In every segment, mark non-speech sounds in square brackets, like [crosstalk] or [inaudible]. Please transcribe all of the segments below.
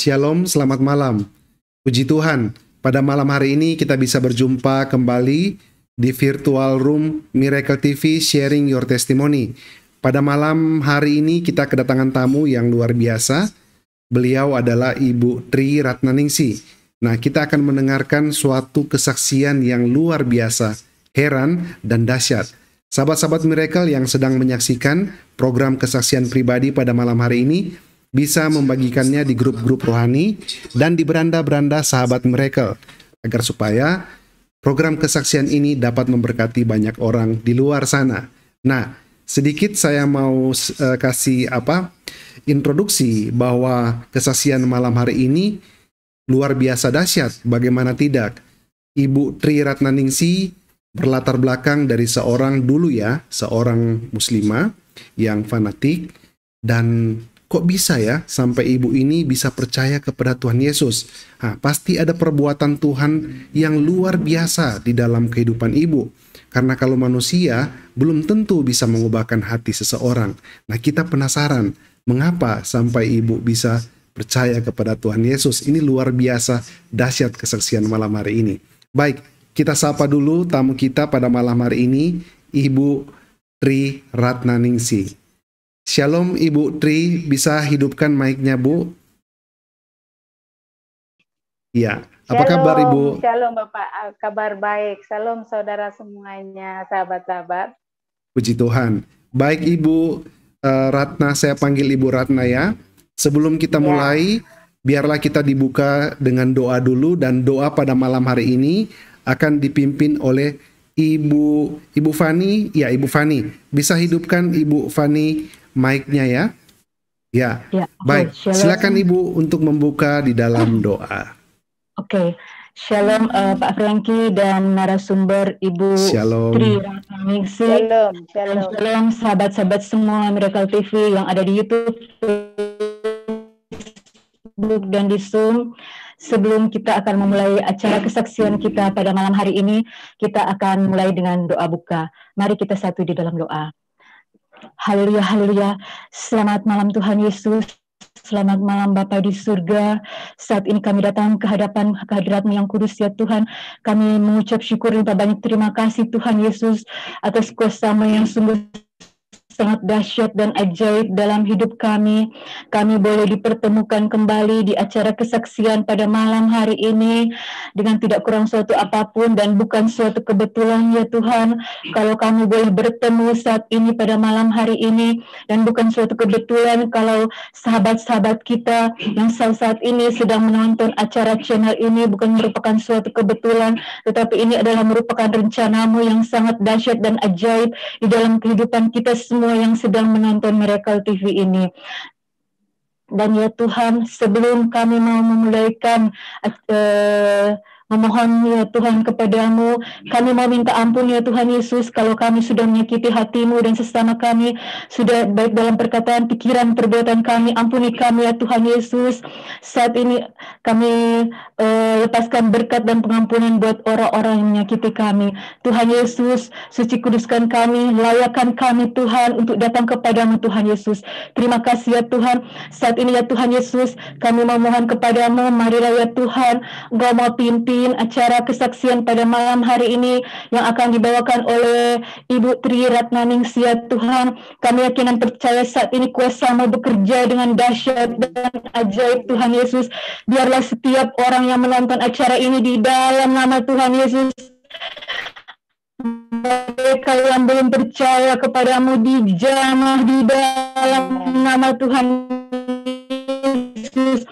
Shalom, selamat malam. Puji Tuhan, pada malam hari ini kita bisa berjumpa kembali di virtual room Miracle TV Sharing Your Testimony. Pada malam hari ini kita kedatangan tamu yang luar biasa. Beliau adalah Ibu Tri Ratnaningsi. Nah, kita akan mendengarkan suatu kesaksian yang luar biasa, heran dan dahsyat. Sahabat-sahabat Miracle yang sedang menyaksikan program kesaksian pribadi pada malam hari ini, bisa membagikannya di grup-grup rohani dan di beranda-beranda sahabat mereka agar supaya program kesaksian ini dapat memberkati banyak orang di luar sana. Nah, sedikit saya mau uh, kasih apa? introduksi bahwa kesaksian malam hari ini luar biasa dahsyat, bagaimana tidak. Ibu Tri Ratnaningsi berlatar belakang dari seorang dulu ya, seorang muslimah yang fanatik dan kok bisa ya sampai ibu ini bisa percaya kepada Tuhan Yesus? Nah, pasti ada perbuatan Tuhan yang luar biasa di dalam kehidupan ibu. Karena kalau manusia belum tentu bisa mengubahkan hati seseorang. Nah kita penasaran mengapa sampai ibu bisa percaya kepada Tuhan Yesus. Ini luar biasa dahsyat kesaksian malam hari ini. Baik, kita sapa dulu tamu kita pada malam hari ini, Ibu Tri Ratnaningsi. Shalom Ibu Tri, bisa hidupkan mic-nya Bu? Ya, Apa kabar Ibu? Shalom Bapak, ah, kabar baik. Shalom saudara semuanya, sahabat-sahabat. Puji Tuhan. Baik Ibu eh, Ratna, saya panggil Ibu Ratna ya. Sebelum kita ya. mulai, biarlah kita dibuka dengan doa dulu dan doa pada malam hari ini akan dipimpin oleh Ibu Ibu Fani. Ya, Ibu Fani. Bisa hidupkan Ibu Fani mic-nya ya. Ya. ya Baik, Shalom. silakan Ibu untuk membuka di dalam hmm. doa. Oke. Okay. Shalom uh, Pak Franky dan narasumber Ibu Shalom. Tri Ratnamingsi. Shalom, shalom. shalom sahabat-sahabat semua Miracle TV yang ada di YouTube, Facebook dan di Zoom. Sebelum kita akan memulai acara kesaksian kita pada malam hari ini, kita akan mulai dengan doa buka. Mari kita satu di dalam doa. Haleluya, haleluya. Selamat malam Tuhan Yesus. Selamat malam Bapa di surga. Saat ini kami datang ke hadapan kehadiratmu yang kudus ya Tuhan. Kami mengucap syukur dan banyak terima kasih Tuhan Yesus atas kuasamu yang sungguh sangat dahsyat dan ajaib dalam hidup kami. Kami boleh dipertemukan kembali di acara kesaksian pada malam hari ini dengan tidak kurang suatu apapun dan bukan suatu kebetulan ya Tuhan kalau kami boleh bertemu saat ini pada malam hari ini dan bukan suatu kebetulan kalau sahabat-sahabat kita yang saat ini sedang menonton acara channel ini bukan merupakan suatu kebetulan tetapi ini adalah merupakan rencanamu yang sangat dahsyat dan ajaib di dalam kehidupan kita semua semua yang sedang menonton Miracle TV ini. Dan ya Tuhan, sebelum kami mau memulaikan uh, memohon ya Tuhan kepadamu. Kami mau minta ampun ya Tuhan Yesus kalau kami sudah menyakiti hatimu dan sesama kami sudah baik dalam perkataan, pikiran, perbuatan kami. Ampuni kami ya Tuhan Yesus. Saat ini kami eh, lepaskan berkat dan pengampunan buat orang-orang yang menyakiti kami. Tuhan Yesus, suci kuduskan kami, layakan kami Tuhan untuk datang kepadamu Tuhan Yesus. Terima kasih ya Tuhan. Saat ini ya Tuhan Yesus, kami memohon kepadamu, marilah ya Tuhan, gak mau pimpin hadirin acara kesaksian pada malam hari ini yang akan dibawakan oleh Ibu Tri Ratnaningsia Tuhan. Kami yakin dan percaya saat ini kuasa kuasamu bekerja dengan dahsyat dan ajaib Tuhan Yesus. Biarlah setiap orang yang menonton acara ini di dalam nama Tuhan Yesus mereka yang belum percaya kepadamu dijamah di dalam nama Tuhan Yesus.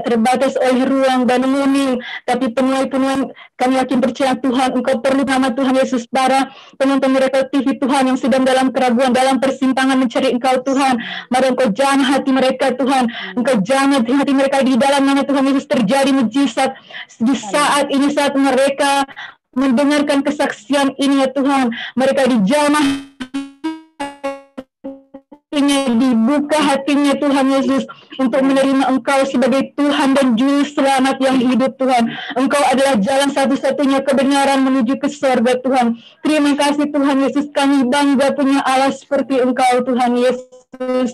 tidak terbatas oleh ruang dan munim, tapi penuhi penuai kami yakin percaya Tuhan, Engkau perlu nama Tuhan Yesus para penonton mereka TV Tuhan yang sedang dalam keraguan, dalam persimpangan mencari Engkau Tuhan. Mari Engkau jangan hati mereka Tuhan, Engkau jangan hati mereka di dalam nama Tuhan Yesus terjadi mujizat di saat ini saat mereka mendengarkan kesaksian ini ya Tuhan, mereka dijamah hatinya, dibuka hatinya Tuhan Yesus untuk menerima Engkau sebagai Tuhan dan Juru Selamat yang hidup Tuhan. Engkau adalah jalan satu-satunya kebenaran menuju ke surga Tuhan. Terima kasih Tuhan Yesus, kami bangga punya Allah seperti Engkau Tuhan Yesus.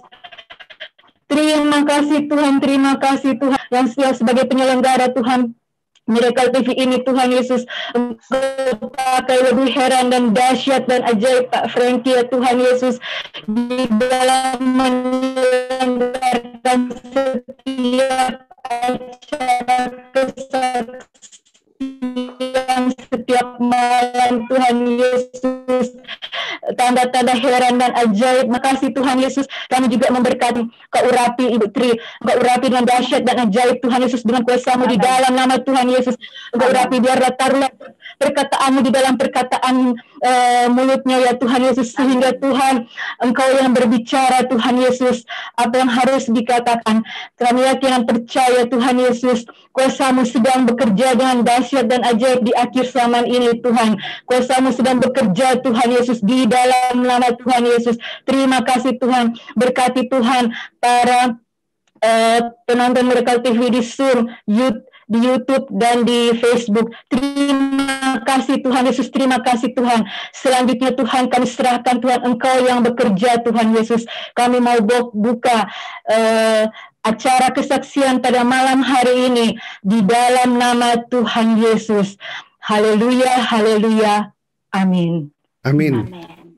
Terima kasih Tuhan, terima kasih Tuhan yang sebagai penyelenggara Tuhan mereka TV ini Tuhan Yesus pakai lebih heran dan dahsyat dan ajaib Pak Frankie ya Tuhan Yesus di dalam menyelenggarakan setiap acara kesaksian yang setiap malam Tuhan Yesus tanda-tanda heran dan ajaib. Makasih Tuhan Yesus. Kami juga memberkati Kak Urapi, Ibu Tri. Kak Urapi dengan dahsyat dan ajaib Tuhan Yesus dengan kuasamu di dalam nama Tuhan Yesus. Kak Urapi biarlah perkataanmu di dalam perkataan uh, mulutnya ya Tuhan Yesus sehingga Tuhan Engkau yang berbicara Tuhan Yesus apa yang harus dikatakan kami yakin dan percaya Tuhan Yesus kuasamu sedang bekerja dengan dahsyat dan ajaib di akhir zaman ini Tuhan kuasamu sedang bekerja Tuhan Yesus di dalam nama Tuhan Yesus terima kasih Tuhan berkati Tuhan para uh, penonton mereka TV di Zoom, YouTube, di YouTube dan di Facebook. Terima kasih Tuhan Yesus, terima kasih Tuhan. Selanjutnya Tuhan kami serahkan Tuhan Engkau yang bekerja Tuhan Yesus. Kami mau buka uh, acara kesaksian pada malam hari ini di dalam nama Tuhan Yesus. Haleluya, haleluya. Amin. Amin.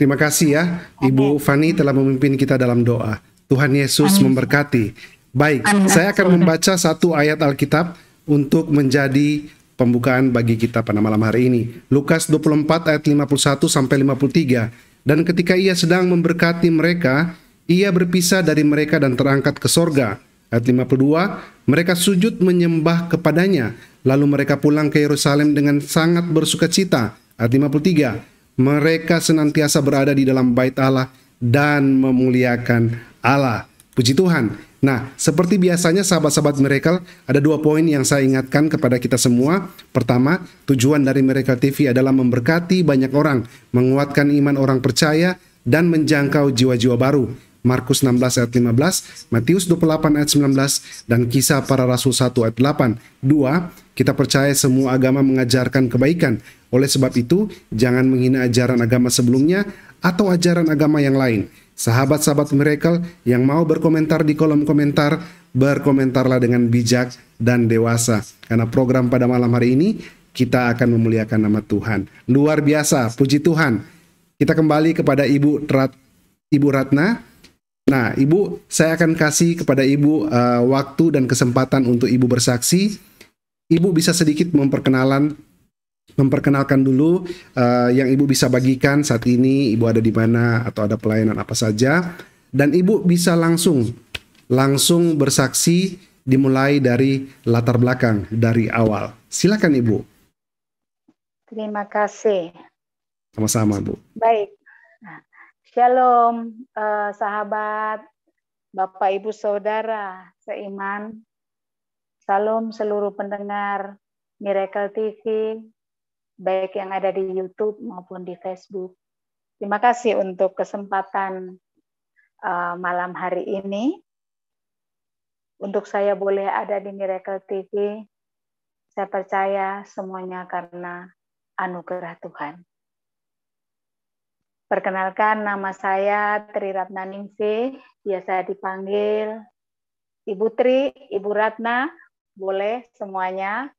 Terima kasih ya Amin. Ibu Fani telah memimpin kita dalam doa. Tuhan Yesus Amin. memberkati. Baik, Amin. saya akan membaca satu ayat Alkitab untuk menjadi pembukaan bagi kita pada malam hari ini. Lukas 24 ayat 51 sampai 53. Dan ketika ia sedang memberkati mereka, ia berpisah dari mereka dan terangkat ke sorga. Ayat 52, mereka sujud menyembah kepadanya, lalu mereka pulang ke Yerusalem dengan sangat bersukacita. Ayat 53, mereka senantiasa berada di dalam bait Allah dan memuliakan Allah. Puji Tuhan, Nah, seperti biasanya sahabat-sahabat mereka, ada dua poin yang saya ingatkan kepada kita semua. Pertama, tujuan dari mereka TV adalah memberkati banyak orang, menguatkan iman orang percaya, dan menjangkau jiwa-jiwa baru. Markus 16 ayat 15, Matius 28 ayat 19, dan kisah para rasul 1 ayat 8. Dua, kita percaya semua agama mengajarkan kebaikan. Oleh sebab itu, jangan menghina ajaran agama sebelumnya atau ajaran agama yang lain Sahabat-sahabat mereka yang mau berkomentar di kolom komentar, berkomentarlah dengan bijak dan dewasa. Karena program pada malam hari ini, kita akan memuliakan nama Tuhan. Luar biasa, puji Tuhan. Kita kembali kepada Ibu, Rat, Ibu Ratna. Nah, Ibu, saya akan kasih kepada Ibu uh, waktu dan kesempatan untuk Ibu bersaksi. Ibu bisa sedikit memperkenalan memperkenalkan dulu uh, yang Ibu bisa bagikan saat ini, Ibu ada di mana atau ada pelayanan apa saja dan Ibu bisa langsung langsung bersaksi dimulai dari latar belakang dari awal. Silakan Ibu. Terima kasih. Sama-sama, Bu. Baik. Shalom uh, sahabat, Bapak Ibu Saudara seiman. Salam seluruh pendengar Miracle TV baik yang ada di YouTube maupun di Facebook. Terima kasih untuk kesempatan uh, malam hari ini. Untuk saya boleh ada di Miracle TV, saya percaya semuanya karena anugerah Tuhan. Perkenalkan nama saya Tri Ratna Ningsih, biasa dipanggil Ibu Tri, Ibu Ratna, boleh semuanya.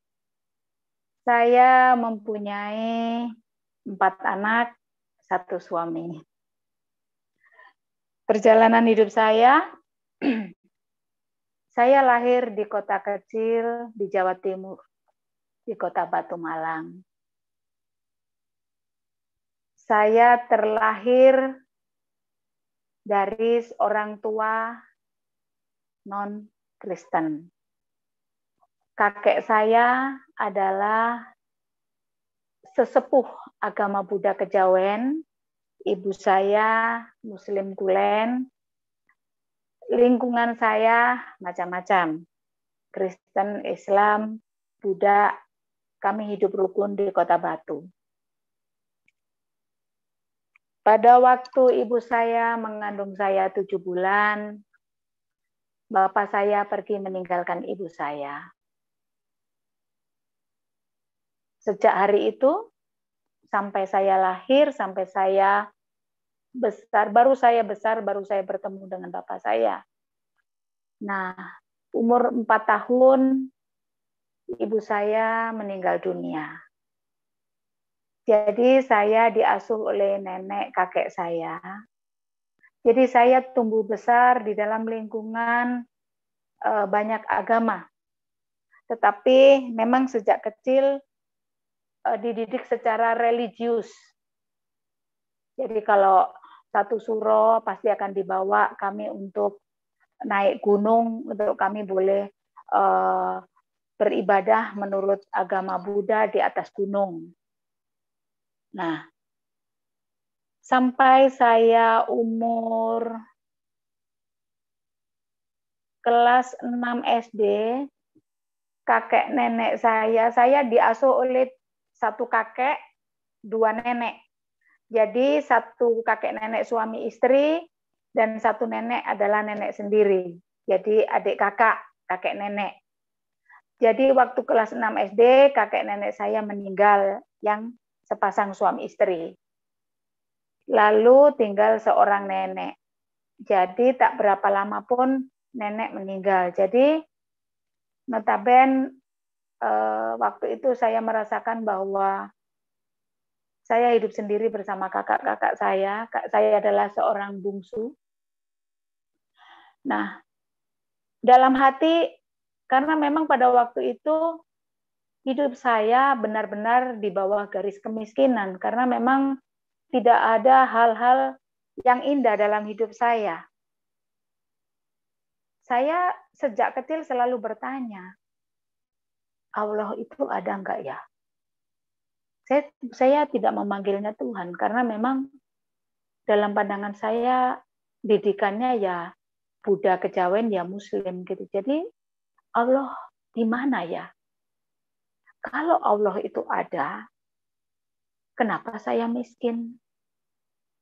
Saya mempunyai empat anak, satu suami. Perjalanan hidup saya, [clears throat] saya lahir di kota kecil di Jawa Timur, di kota Batu Malang. Saya terlahir dari orang tua non-Kristen. Kakek saya adalah sesepuh agama Buddha Kejawen, ibu saya Muslim Gulen, lingkungan saya macam-macam. Kristen, Islam, Buddha, kami hidup rukun di kota Batu. Pada waktu ibu saya mengandung saya tujuh bulan, bapak saya pergi meninggalkan ibu saya. Sejak hari itu sampai saya lahir, sampai saya besar, baru saya besar, baru saya bertemu dengan bapak saya. Nah, umur 4 tahun ibu saya meninggal dunia. Jadi saya diasuh oleh nenek kakek saya. Jadi saya tumbuh besar di dalam lingkungan eh, banyak agama. Tetapi memang sejak kecil Eh, dididik secara religius. Jadi kalau satu suro pasti akan dibawa kami untuk naik gunung, untuk kami boleh eh, beribadah menurut agama Buddha di atas gunung. Nah, sampai saya umur kelas 6 SD, kakek nenek saya, saya diasuh oleh satu kakek, dua nenek. Jadi satu kakek nenek suami istri dan satu nenek adalah nenek sendiri. Jadi adik kakak, kakek nenek. Jadi waktu kelas 6 SD kakek nenek saya meninggal yang sepasang suami istri. Lalu tinggal seorang nenek. Jadi tak berapa lama pun nenek meninggal. Jadi notaben eh, waktu itu saya merasakan bahwa saya hidup sendiri bersama kakak-kakak saya. Kak saya adalah seorang bungsu. Nah, dalam hati karena memang pada waktu itu hidup saya benar-benar di bawah garis kemiskinan karena memang tidak ada hal-hal yang indah dalam hidup saya. Saya sejak kecil selalu bertanya, Allah itu ada enggak ya? Saya, saya tidak memanggilnya Tuhan karena memang dalam pandangan saya didikannya ya Buddha kejawen ya Muslim gitu. Jadi Allah di mana ya? Kalau Allah itu ada, kenapa saya miskin?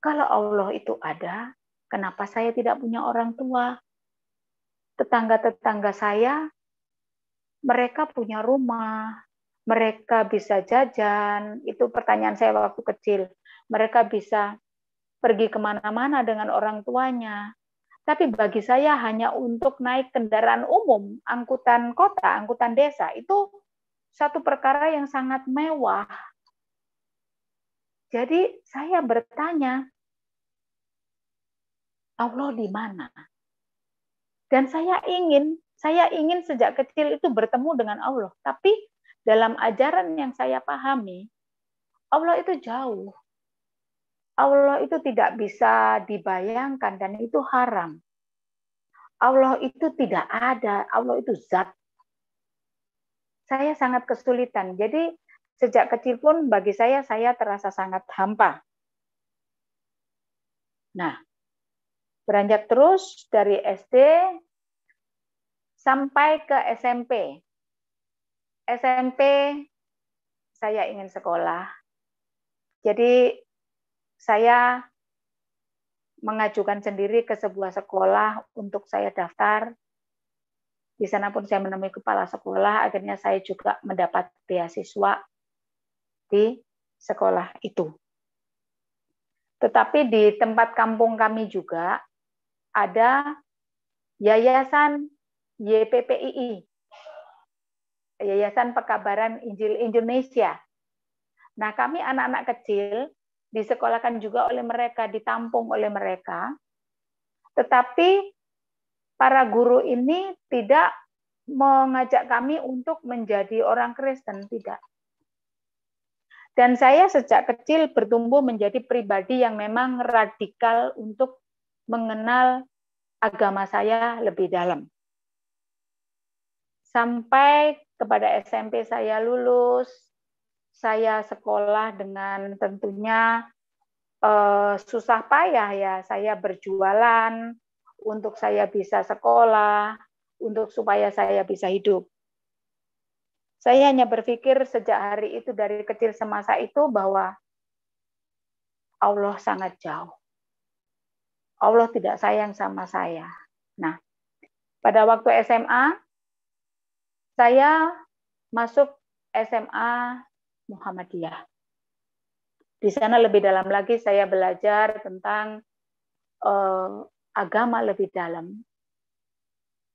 Kalau Allah itu ada, kenapa saya tidak punya orang tua? Tetangga-tetangga saya mereka punya rumah, mereka bisa jajan, itu pertanyaan saya waktu kecil. Mereka bisa pergi kemana-mana dengan orang tuanya. Tapi bagi saya hanya untuk naik kendaraan umum, angkutan kota, angkutan desa, itu satu perkara yang sangat mewah. Jadi saya bertanya, Allah di mana? Dan saya ingin saya ingin sejak kecil itu bertemu dengan Allah, tapi dalam ajaran yang saya pahami, Allah itu jauh. Allah itu tidak bisa dibayangkan dan itu haram. Allah itu tidak ada, Allah itu zat. Saya sangat kesulitan. Jadi sejak kecil pun bagi saya saya terasa sangat hampa. Nah, beranjak terus dari SD sampai ke SMP. SMP saya ingin sekolah. Jadi saya mengajukan sendiri ke sebuah sekolah untuk saya daftar. Di sana pun saya menemui kepala sekolah, akhirnya saya juga mendapat beasiswa di sekolah itu. Tetapi di tempat kampung kami juga ada yayasan YPPII, Yayasan Pekabaran Injil Indonesia. Nah, kami anak-anak kecil disekolahkan juga oleh mereka, ditampung oleh mereka. Tetapi para guru ini tidak mengajak kami untuk menjadi orang Kristen, tidak. Dan saya sejak kecil bertumbuh menjadi pribadi yang memang radikal untuk mengenal agama saya lebih dalam. Sampai kepada SMP saya lulus, saya sekolah dengan tentunya uh, susah payah ya. Saya berjualan untuk saya bisa sekolah, untuk supaya saya bisa hidup. Saya hanya berpikir sejak hari itu dari kecil semasa itu bahwa Allah sangat jauh. Allah tidak sayang sama saya. Nah, pada waktu SMA saya masuk SMA Muhammadiyah. Di sana lebih dalam lagi saya belajar tentang uh, agama lebih dalam.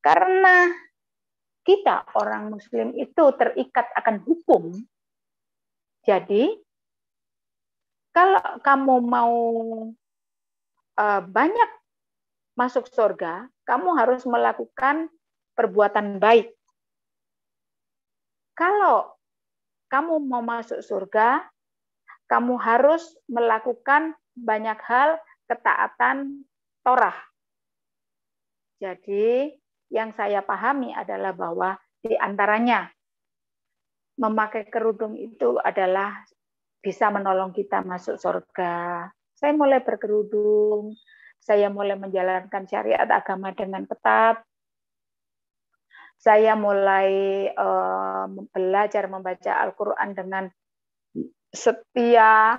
Karena kita orang muslim itu terikat akan hukum. Jadi kalau kamu mau uh, banyak masuk surga, kamu harus melakukan perbuatan baik kalau kamu mau masuk surga, kamu harus melakukan banyak hal ketaatan torah. Jadi yang saya pahami adalah bahwa di antaranya memakai kerudung itu adalah bisa menolong kita masuk surga. Saya mulai berkerudung, saya mulai menjalankan syariat agama dengan ketat, saya mulai uh, belajar membaca Al-Quran dengan setia.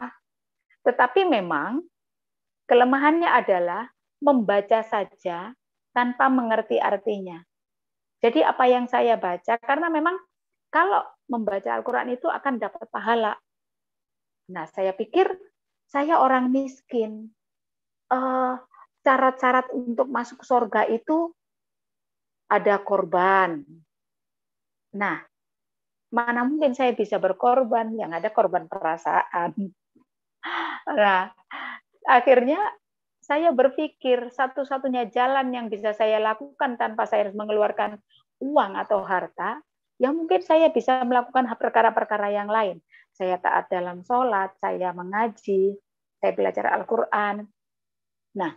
Tetapi memang kelemahannya adalah membaca saja tanpa mengerti artinya. Jadi apa yang saya baca, karena memang kalau membaca Al-Quran itu akan dapat pahala. Nah, saya pikir saya orang miskin. uh, eh, syarat -syarat untuk masuk surga itu ada korban. Nah, mana mungkin saya bisa berkorban yang ada korban perasaan. [laughs] Nah, akhirnya saya berpikir satu-satunya jalan yang bisa saya lakukan tanpa saya harus mengeluarkan uang atau harta, ya mungkin saya bisa melakukan perkara-perkara yang lain. Saya taat dalam sholat, saya mengaji, saya belajar Al-Quran. Nah,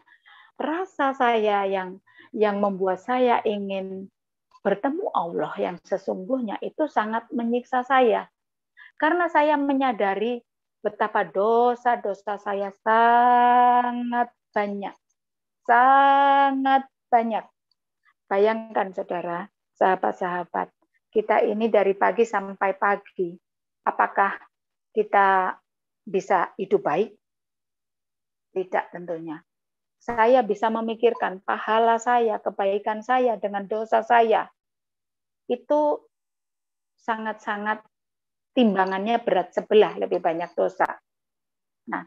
rasa saya yang yang membuat saya ingin bertemu Allah yang sesungguhnya itu sangat menyiksa saya. Karena saya menyadari betapa dosa-dosa saya sangat banyak. Sangat banyak. Bayangkan saudara, sahabat-sahabat, kita ini dari pagi sampai pagi, apakah kita bisa hidup baik? Tidak tentunya saya bisa memikirkan pahala saya, kebaikan saya dengan dosa saya, itu sangat-sangat timbangannya berat sebelah lebih banyak dosa. Nah,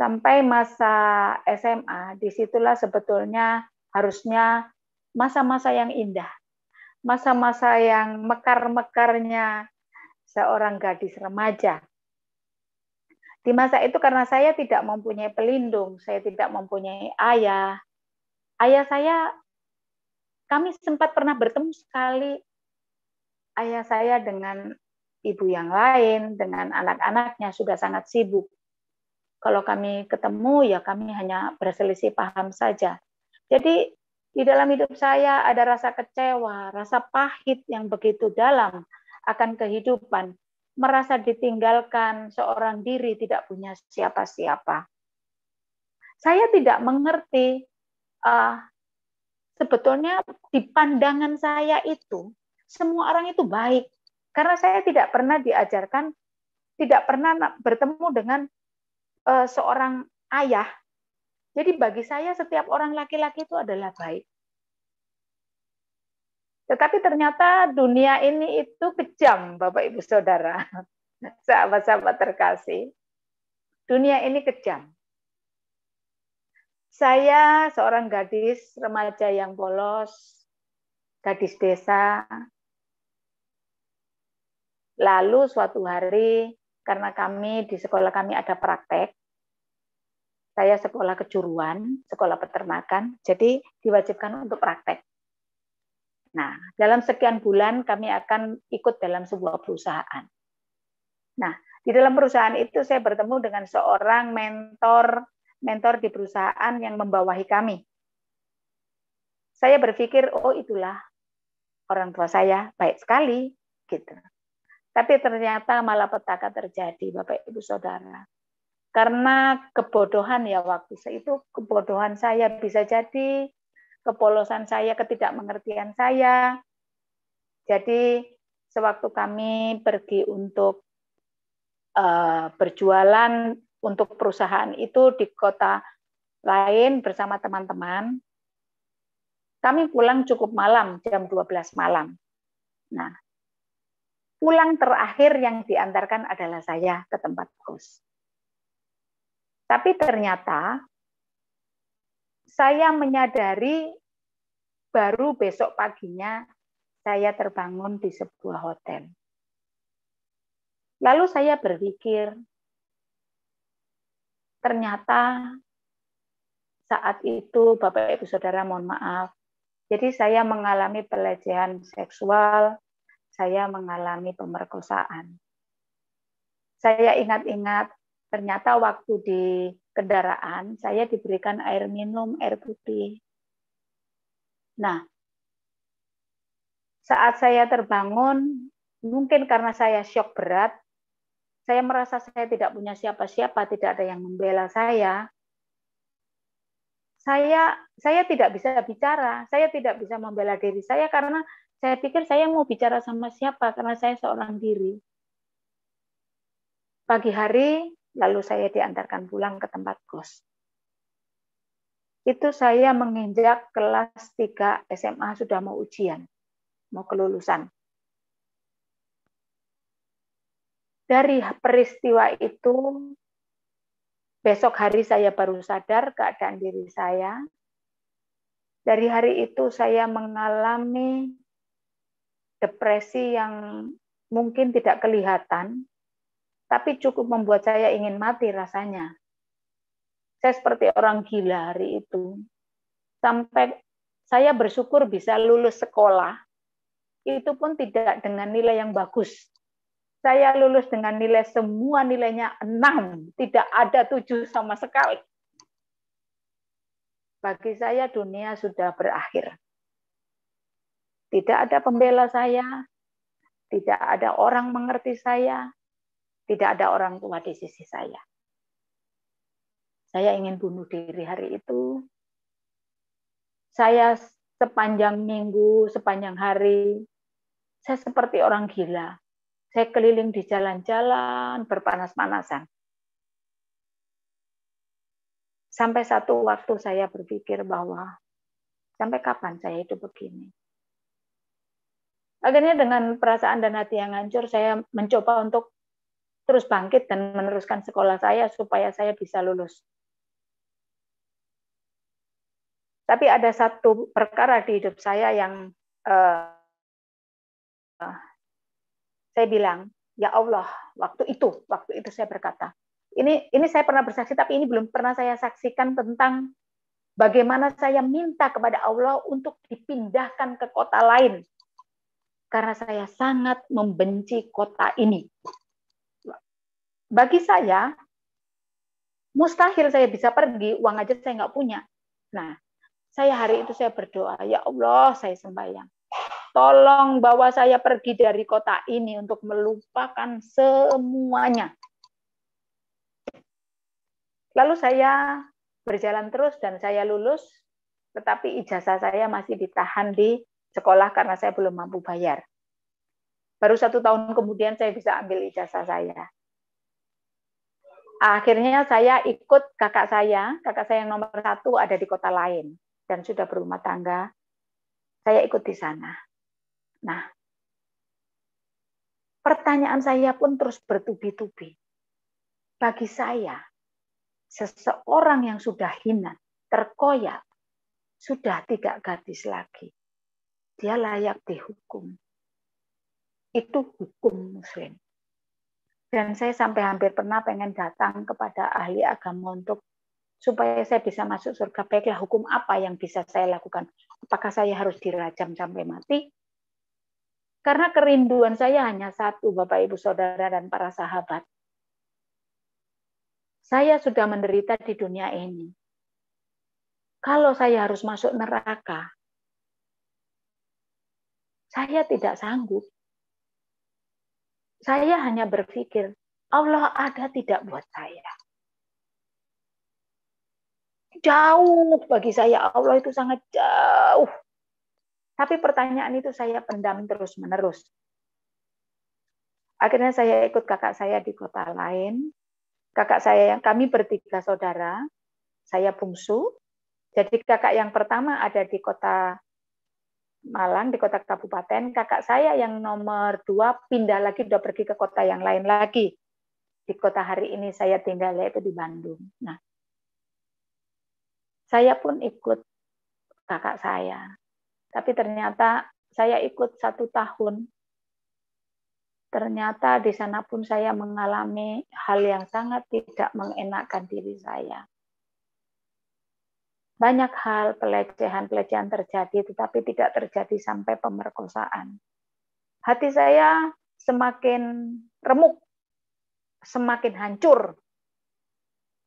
sampai masa SMA, disitulah sebetulnya harusnya masa-masa yang indah, masa-masa yang mekar-mekarnya seorang gadis remaja di masa itu karena saya tidak mempunyai pelindung, saya tidak mempunyai ayah. Ayah saya, kami sempat pernah bertemu sekali ayah saya dengan ibu yang lain, dengan anak-anaknya sudah sangat sibuk. Kalau kami ketemu, ya kami hanya berselisih paham saja. Jadi di dalam hidup saya ada rasa kecewa, rasa pahit yang begitu dalam akan kehidupan merasa ditinggalkan seorang diri, tidak punya siapa-siapa. Saya tidak mengerti uh, sebetulnya di pandangan saya itu semua orang itu baik karena saya tidak pernah diajarkan, tidak pernah bertemu dengan uh, seorang ayah. Jadi bagi saya setiap orang laki-laki itu adalah baik. Tetapi ternyata dunia ini itu kejam, Bapak Ibu Saudara, [laughs] sahabat-sahabat terkasih. Dunia ini kejam. Saya seorang gadis remaja yang bolos, gadis desa. Lalu suatu hari, karena kami di sekolah kami ada praktek, saya sekolah kejuruan, sekolah peternakan, jadi diwajibkan untuk praktek. Nah, dalam sekian bulan kami akan ikut dalam sebuah perusahaan. Nah, di dalam perusahaan itu saya bertemu dengan seorang mentor mentor di perusahaan yang membawahi kami. Saya berpikir, oh itulah orang tua saya baik sekali gitu. Tapi ternyata malah petaka terjadi Bapak Ibu Saudara. Karena kebodohan ya waktu itu kebodohan saya bisa jadi kepolosan saya, ketidakmengertian saya. Jadi sewaktu kami pergi untuk uh, berjualan untuk perusahaan itu di kota lain bersama teman-teman, kami pulang cukup malam, jam 12 malam. Nah, pulang terakhir yang diantarkan adalah saya ke tempat kos. Tapi ternyata saya menyadari baru besok paginya saya terbangun di sebuah hotel. Lalu saya berpikir, ternyata saat itu Bapak Ibu Saudara mohon maaf. Jadi saya mengalami pelecehan seksual, saya mengalami pemerkosaan. Saya ingat-ingat ternyata waktu di kendaraan, saya diberikan air minum, air putih. Nah, saat saya terbangun, mungkin karena saya shock berat, saya merasa saya tidak punya siapa-siapa, tidak ada yang membela saya. Saya saya tidak bisa bicara, saya tidak bisa membela diri saya karena saya pikir saya mau bicara sama siapa karena saya seorang diri. Pagi hari lalu saya diantarkan pulang ke tempat kos. Itu saya menginjak kelas 3 SMA sudah mau ujian, mau kelulusan. Dari peristiwa itu, besok hari saya baru sadar keadaan diri saya. Dari hari itu saya mengalami depresi yang mungkin tidak kelihatan, tapi cukup membuat saya ingin mati rasanya. Saya seperti orang gila hari itu. Sampai saya bersyukur bisa lulus sekolah, itu pun tidak dengan nilai yang bagus. Saya lulus dengan nilai semua nilainya enam, tidak ada tujuh sama sekali. Bagi saya dunia sudah berakhir. Tidak ada pembela saya, tidak ada orang mengerti saya, tidak ada orang tua di sisi saya. Saya ingin bunuh diri hari itu. Saya sepanjang minggu, sepanjang hari, saya seperti orang gila. Saya keliling di jalan-jalan, berpanas-panasan. Sampai satu waktu saya berpikir bahwa sampai kapan saya hidup begini. Akhirnya dengan perasaan dan hati yang hancur, saya mencoba untuk terus bangkit dan meneruskan sekolah saya supaya saya bisa lulus. Tapi ada satu perkara di hidup saya yang uh, saya bilang, ya Allah, waktu itu, waktu itu saya berkata, ini ini saya pernah bersaksi tapi ini belum pernah saya saksikan tentang bagaimana saya minta kepada Allah untuk dipindahkan ke kota lain karena saya sangat membenci kota ini. Bagi saya, mustahil saya bisa pergi, uang aja saya nggak punya. Nah, saya hari itu saya berdoa, ya Allah saya sembahyang. Tolong bawa saya pergi dari kota ini untuk melupakan semuanya. Lalu saya berjalan terus dan saya lulus, tetapi ijazah saya masih ditahan di sekolah karena saya belum mampu bayar. Baru satu tahun kemudian saya bisa ambil ijazah saya akhirnya saya ikut kakak saya, kakak saya yang nomor satu ada di kota lain dan sudah berumah tangga. Saya ikut di sana. Nah, pertanyaan saya pun terus bertubi-tubi. Bagi saya, seseorang yang sudah hina, terkoyak, sudah tidak gadis lagi. Dia layak dihukum. Itu hukum muslim. Dan saya sampai hampir pernah pengen datang kepada ahli agama untuk supaya saya bisa masuk surga. Baiklah hukum apa yang bisa saya lakukan? Apakah saya harus dirajam sampai mati? Karena kerinduan saya hanya satu, Bapak Ibu Saudara dan para sahabat. Saya sudah menderita di dunia ini. Kalau saya harus masuk neraka, saya tidak sanggup. Saya hanya berpikir, Allah ada tidak buat saya. Jauh bagi saya, Allah itu sangat jauh. Tapi pertanyaan itu saya pendam terus-menerus. Akhirnya saya ikut kakak saya di kota lain. Kakak saya yang kami bertiga saudara, saya bungsu. Jadi kakak yang pertama ada di kota Malang di kota kabupaten, kakak saya yang nomor dua pindah lagi udah pergi ke kota yang lain lagi. Di kota hari ini saya tinggal yaitu di Bandung. Nah, saya pun ikut kakak saya. Tapi ternyata saya ikut satu tahun. Ternyata di sana pun saya mengalami hal yang sangat tidak mengenakan diri saya. Banyak hal pelecehan-pelecehan terjadi, tetapi tidak terjadi sampai pemerkosaan. Hati saya semakin remuk, semakin hancur.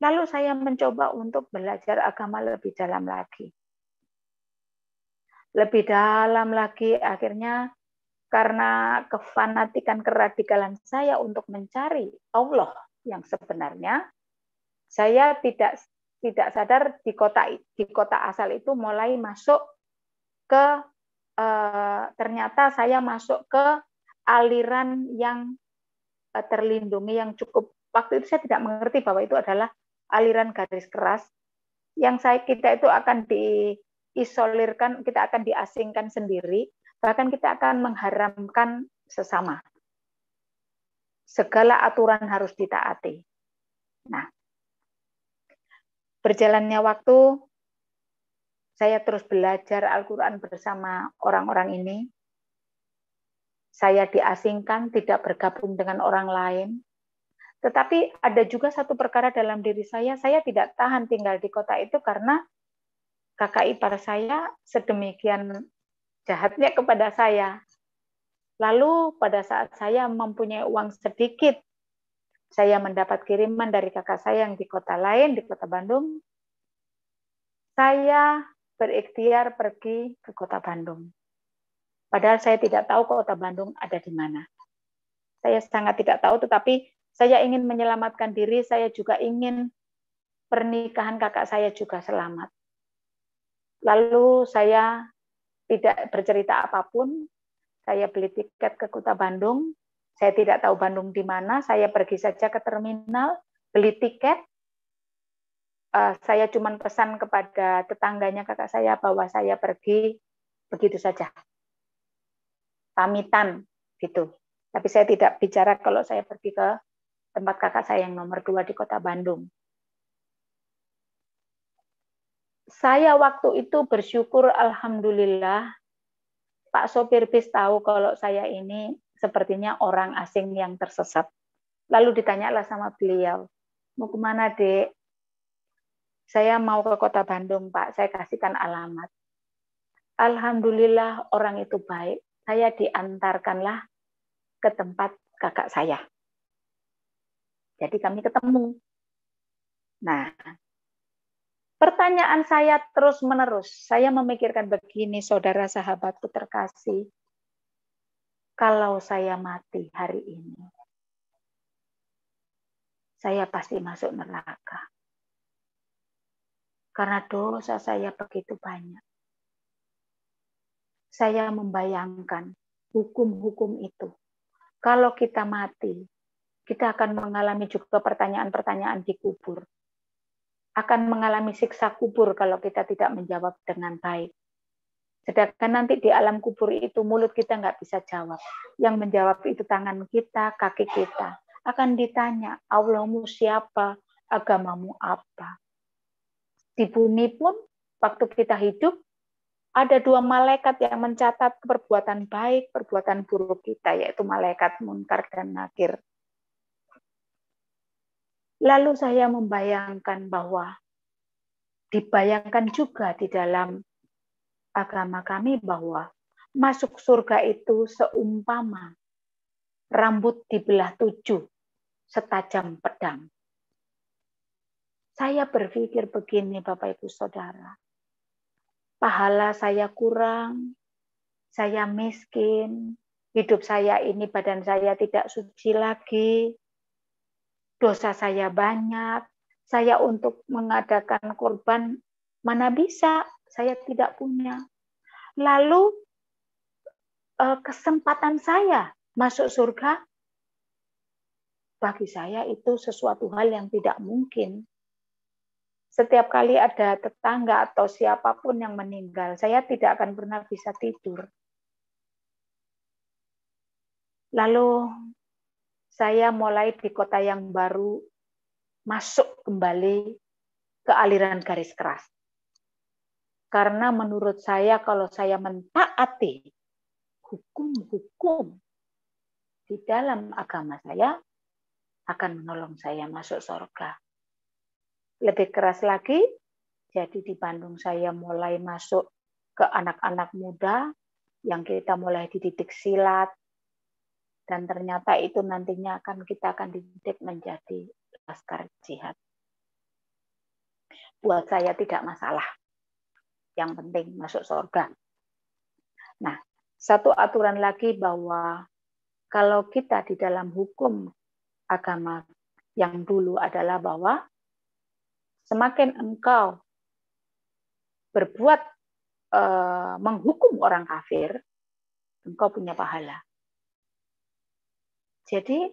Lalu saya mencoba untuk belajar agama lebih dalam lagi. Lebih dalam lagi akhirnya karena kefanatikan keradikalan saya untuk mencari Allah yang sebenarnya, saya tidak tidak sadar di kota di kota asal itu mulai masuk ke e, ternyata saya masuk ke aliran yang eh, terlindungi yang cukup waktu itu saya tidak mengerti bahwa itu adalah aliran garis keras yang saya kita itu akan diisolirkan kita akan diasingkan sendiri bahkan kita akan mengharamkan sesama segala aturan harus ditaati nah berjalannya waktu saya terus belajar Al-Quran bersama orang-orang ini. Saya diasingkan, tidak bergabung dengan orang lain. Tetapi ada juga satu perkara dalam diri saya, saya tidak tahan tinggal di kota itu karena kakak ipar saya sedemikian jahatnya kepada saya. Lalu pada saat saya mempunyai uang sedikit, saya mendapat kiriman dari kakak saya yang di kota lain, di kota Bandung, saya berikhtiar pergi ke kota Bandung. Padahal saya tidak tahu kota Bandung ada di mana. Saya sangat tidak tahu, tetapi saya ingin menyelamatkan diri, saya juga ingin pernikahan kakak saya juga selamat. Lalu saya tidak bercerita apapun, saya beli tiket ke kota Bandung, saya tidak tahu Bandung di mana, saya pergi saja ke terminal, beli tiket. Eh, saya cuma pesan kepada tetangganya kakak saya bahwa saya pergi begitu saja. Pamitan gitu. Tapi saya tidak bicara kalau saya pergi ke tempat kakak saya yang nomor dua di kota Bandung. Saya waktu itu bersyukur, alhamdulillah, Pak sopir bis tahu kalau saya ini sepertinya orang asing yang tersesat. Lalu ditanyalah sama beliau, mau kemana dek? Saya mau ke kota Bandung pak, saya kasihkan alamat. Alhamdulillah orang itu baik, saya diantarkanlah ke tempat kakak saya. Jadi kami ketemu. Nah, pertanyaan saya terus-menerus. Saya memikirkan begini, saudara sahabatku terkasih kalau saya mati hari ini, saya pasti masuk neraka. Karena dosa saya begitu banyak. Saya membayangkan hukum-hukum itu. Kalau kita mati, kita akan mengalami juga pertanyaan-pertanyaan di kubur. Akan mengalami siksa kubur kalau kita tidak menjawab dengan baik. Sedangkan nanti di alam kubur itu mulut kita nggak bisa jawab. Yang menjawab itu tangan kita, kaki kita. Akan ditanya, Allahmu siapa? Agamamu apa? Di bumi pun, waktu kita hidup, ada dua malaikat yang mencatat perbuatan baik, perbuatan buruk kita, yaitu malaikat munkar dan nakir. Lalu saya membayangkan bahwa dibayangkan juga di dalam agama kami bahwa masuk surga itu seumpama rambut dibelah tujuh setajam pedang. Saya berpikir begini Bapak Ibu Saudara, pahala saya kurang, saya miskin, hidup saya ini badan saya tidak suci lagi, dosa saya banyak, saya untuk mengadakan korban mana bisa saya tidak punya. Lalu eh, kesempatan saya masuk surga bagi saya itu sesuatu hal yang tidak mungkin. Setiap kali ada tetangga atau siapapun yang meninggal, saya tidak akan pernah bisa tidur. Lalu saya mulai di kota yang baru masuk kembali ke aliran garis keras. Karena menurut saya kalau saya mentaati hukum-hukum di dalam agama saya akan menolong saya masuk surga. Lebih keras lagi, jadi di Bandung saya mulai masuk ke anak-anak muda yang kita mulai dididik silat, dan ternyata itu nantinya akan kita akan dididik menjadi laskar jihad. Buat saya tidak masalah yang penting masuk surga. Nah, satu aturan lagi bahwa kalau kita di dalam hukum agama yang dulu adalah bahwa semakin engkau berbuat e, menghukum orang kafir, engkau punya pahala. Jadi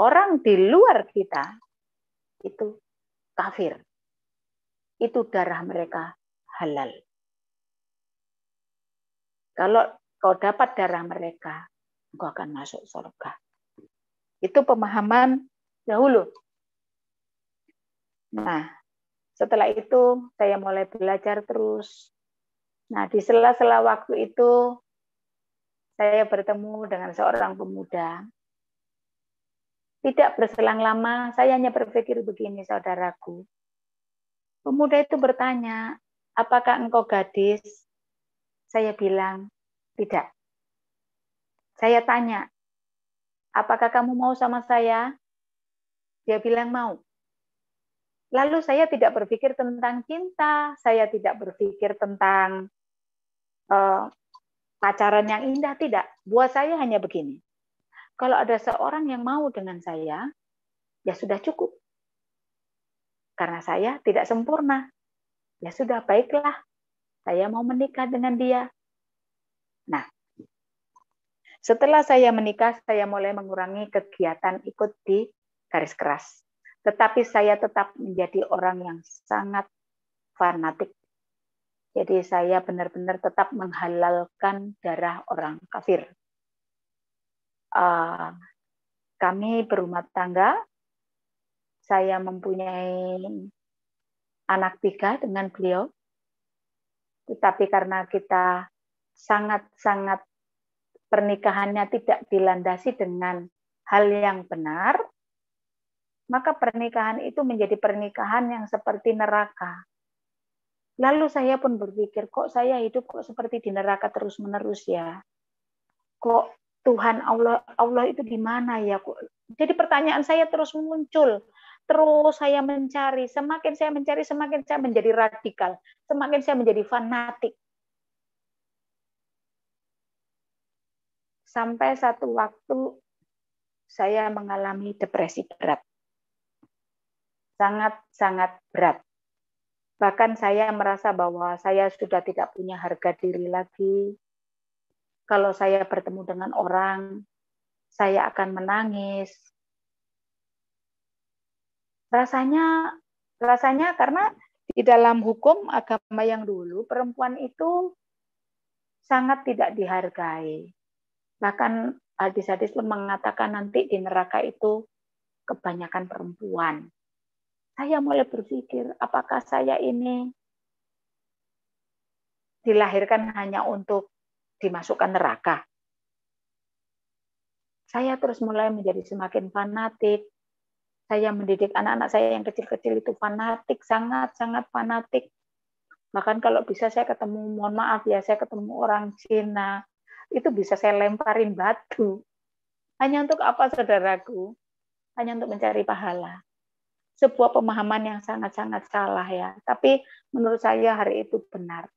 orang di luar kita itu kafir. Itu darah mereka halal. Kalau kau dapat darah mereka, kau akan masuk surga. Itu pemahaman dahulu. Nah, setelah itu saya mulai belajar terus. Nah, di sela-sela waktu itu saya bertemu dengan seorang pemuda. Tidak berselang lama, saya hanya berpikir begini, saudaraku. Pemuda itu bertanya, apakah engkau gadis? Saya bilang, tidak. Saya tanya, apakah kamu mau sama saya? Dia bilang mau. Lalu saya tidak berpikir tentang cinta, saya tidak berpikir tentang uh, pacaran yang indah, tidak. Buat saya hanya begini. Kalau ada seorang yang mau dengan saya, ya sudah cukup. Karena saya tidak sempurna, Ya sudah, baiklah. Saya mau menikah dengan dia. Nah, setelah saya menikah, saya mulai mengurangi kegiatan ikut di garis keras. Tetapi saya tetap menjadi orang yang sangat fanatik. Jadi saya benar-benar tetap menghalalkan darah orang kafir. Ah, kami berumah tangga. Saya mempunyai anak tiga dengan beliau. Tetapi karena kita sangat-sangat pernikahannya tidak dilandasi dengan hal yang benar, maka pernikahan itu menjadi pernikahan yang seperti neraka. Lalu saya pun berpikir, kok saya hidup kok seperti di neraka terus-menerus ya? Kok Tuhan Allah Allah itu di mana ya? Jadi pertanyaan saya terus muncul terus saya mencari, semakin saya mencari, semakin saya menjadi radikal, semakin saya menjadi fanatik. Sampai satu waktu saya mengalami depresi berat. Sangat-sangat berat. Bahkan saya merasa bahwa saya sudah tidak punya harga diri lagi. Kalau saya bertemu dengan orang, saya akan menangis, rasanya rasanya karena di dalam hukum agama yang dulu perempuan itu sangat tidak dihargai. Bahkan hadis-hadis mengatakan nanti di neraka itu kebanyakan perempuan. Saya mulai berpikir, apakah saya ini dilahirkan hanya untuk dimasukkan neraka? Saya terus mulai menjadi semakin fanatik, saya mendidik anak-anak saya yang kecil-kecil itu fanatik, sangat-sangat fanatik. Bahkan kalau bisa saya ketemu, mohon maaf ya, saya ketemu orang Cina, itu bisa saya lemparin batu. Hanya untuk apa, saudaraku? Hanya untuk mencari pahala. Sebuah pemahaman yang sangat-sangat salah ya. Tapi menurut saya hari itu benar.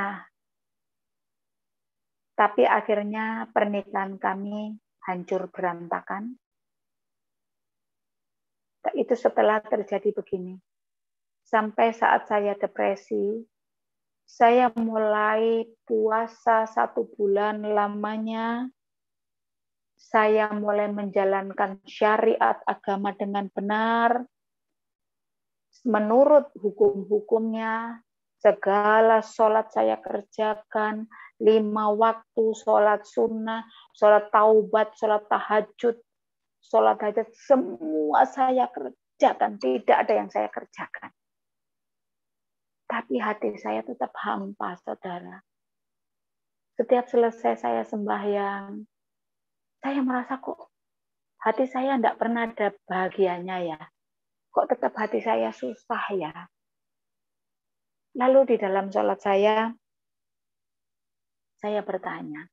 Nah, tapi akhirnya pernikahan kami hancur berantakan. Nah, itu setelah terjadi begini. Sampai saat saya depresi, saya mulai puasa satu bulan lamanya, saya mulai menjalankan syariat agama dengan benar, menurut hukum-hukumnya, segala sholat saya kerjakan, lima waktu, sholat sunnah, sholat taubat, sholat tahajud, sholat hajat, semua saya kerjakan. Tidak ada yang saya kerjakan. Tapi hati saya tetap hampa, saudara. Setiap selesai saya sembahyang, saya merasa kok hati saya tidak pernah ada bahagianya ya. Kok tetap hati saya susah ya. Lalu di dalam sholat saya, saya bertanya.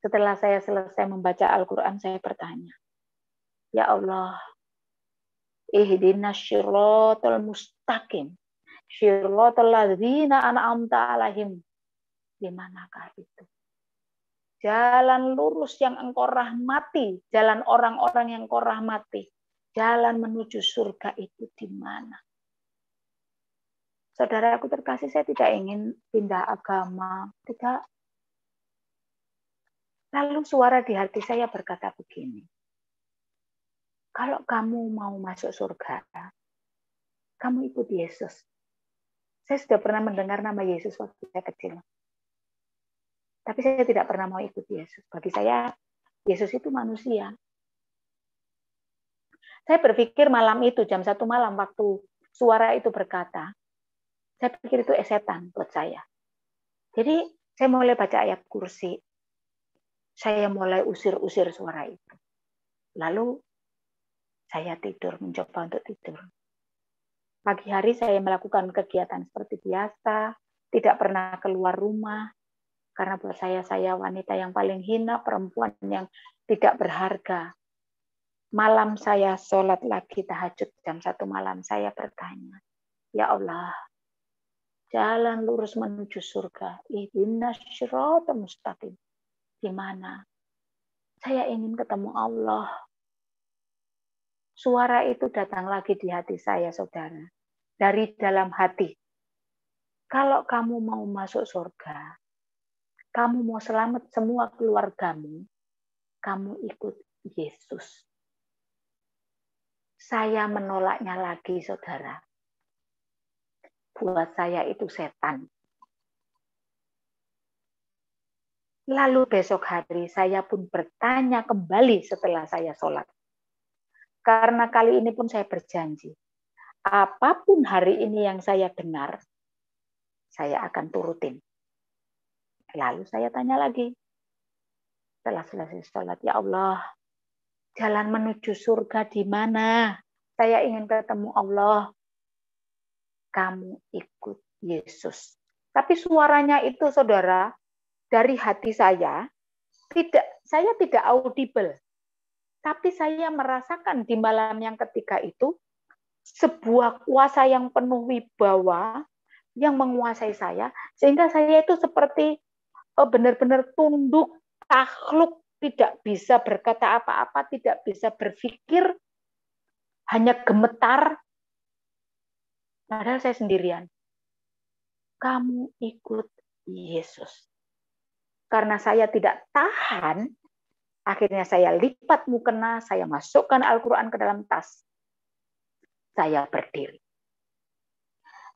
Setelah saya selesai membaca Al-Quran, saya bertanya. Ya Allah, ihdina syiratul mustaqim. Syiratul ladhina an'amta alaihim. Di manakah itu? Jalan lurus yang engkau rahmati, jalan orang-orang yang engkau rahmati, jalan menuju surga itu di mana? saudara aku terkasih, saya tidak ingin pindah agama. Tidak. Lalu suara di hati saya berkata begini, kalau kamu mau masuk surga, kamu ikut Yesus. Saya sudah pernah mendengar nama Yesus waktu saya kecil. Tapi saya tidak pernah mau ikut Yesus. Bagi saya, Yesus itu manusia. Saya berpikir malam itu, jam satu malam waktu suara itu berkata, saya pikir itu esetan buat saya. Jadi saya mulai baca ayat kursi. Saya mulai usir-usir suara itu. Lalu saya tidur, mencoba untuk tidur. Pagi hari saya melakukan kegiatan seperti biasa, tidak pernah keluar rumah, karena buat saya, saya wanita yang paling hina, perempuan yang tidak berharga. Malam saya sholat lagi tahajud jam satu malam, saya bertanya, Ya Allah, jalan lurus menuju surga. mustaqim. Di mana? Saya ingin ketemu Allah. Suara itu datang lagi di hati saya, saudara. Dari dalam hati. Kalau kamu mau masuk surga, kamu mau selamat semua keluargamu, kamu ikut Yesus. Saya menolaknya lagi, saudara buat saya itu setan. Lalu besok hari saya pun bertanya kembali setelah saya sholat. Karena kali ini pun saya berjanji, apapun hari ini yang saya dengar, saya akan turutin. Lalu saya tanya lagi, setelah selesai sholat, ya Allah, jalan menuju surga di mana? Saya ingin ketemu Allah, kamu ikut Yesus. Tapi suaranya itu saudara dari hati saya tidak saya tidak audible. Tapi saya merasakan di malam yang ketiga itu sebuah kuasa yang penuh wibawa yang menguasai saya sehingga saya itu seperti eh, benar-benar tunduk takluk, tidak bisa berkata apa-apa, tidak bisa berpikir, hanya gemetar Padahal saya sendirian. Kamu ikut Yesus. Karena saya tidak tahan, akhirnya saya lipat mukena, saya masukkan Al-Quran ke dalam tas. Saya berdiri.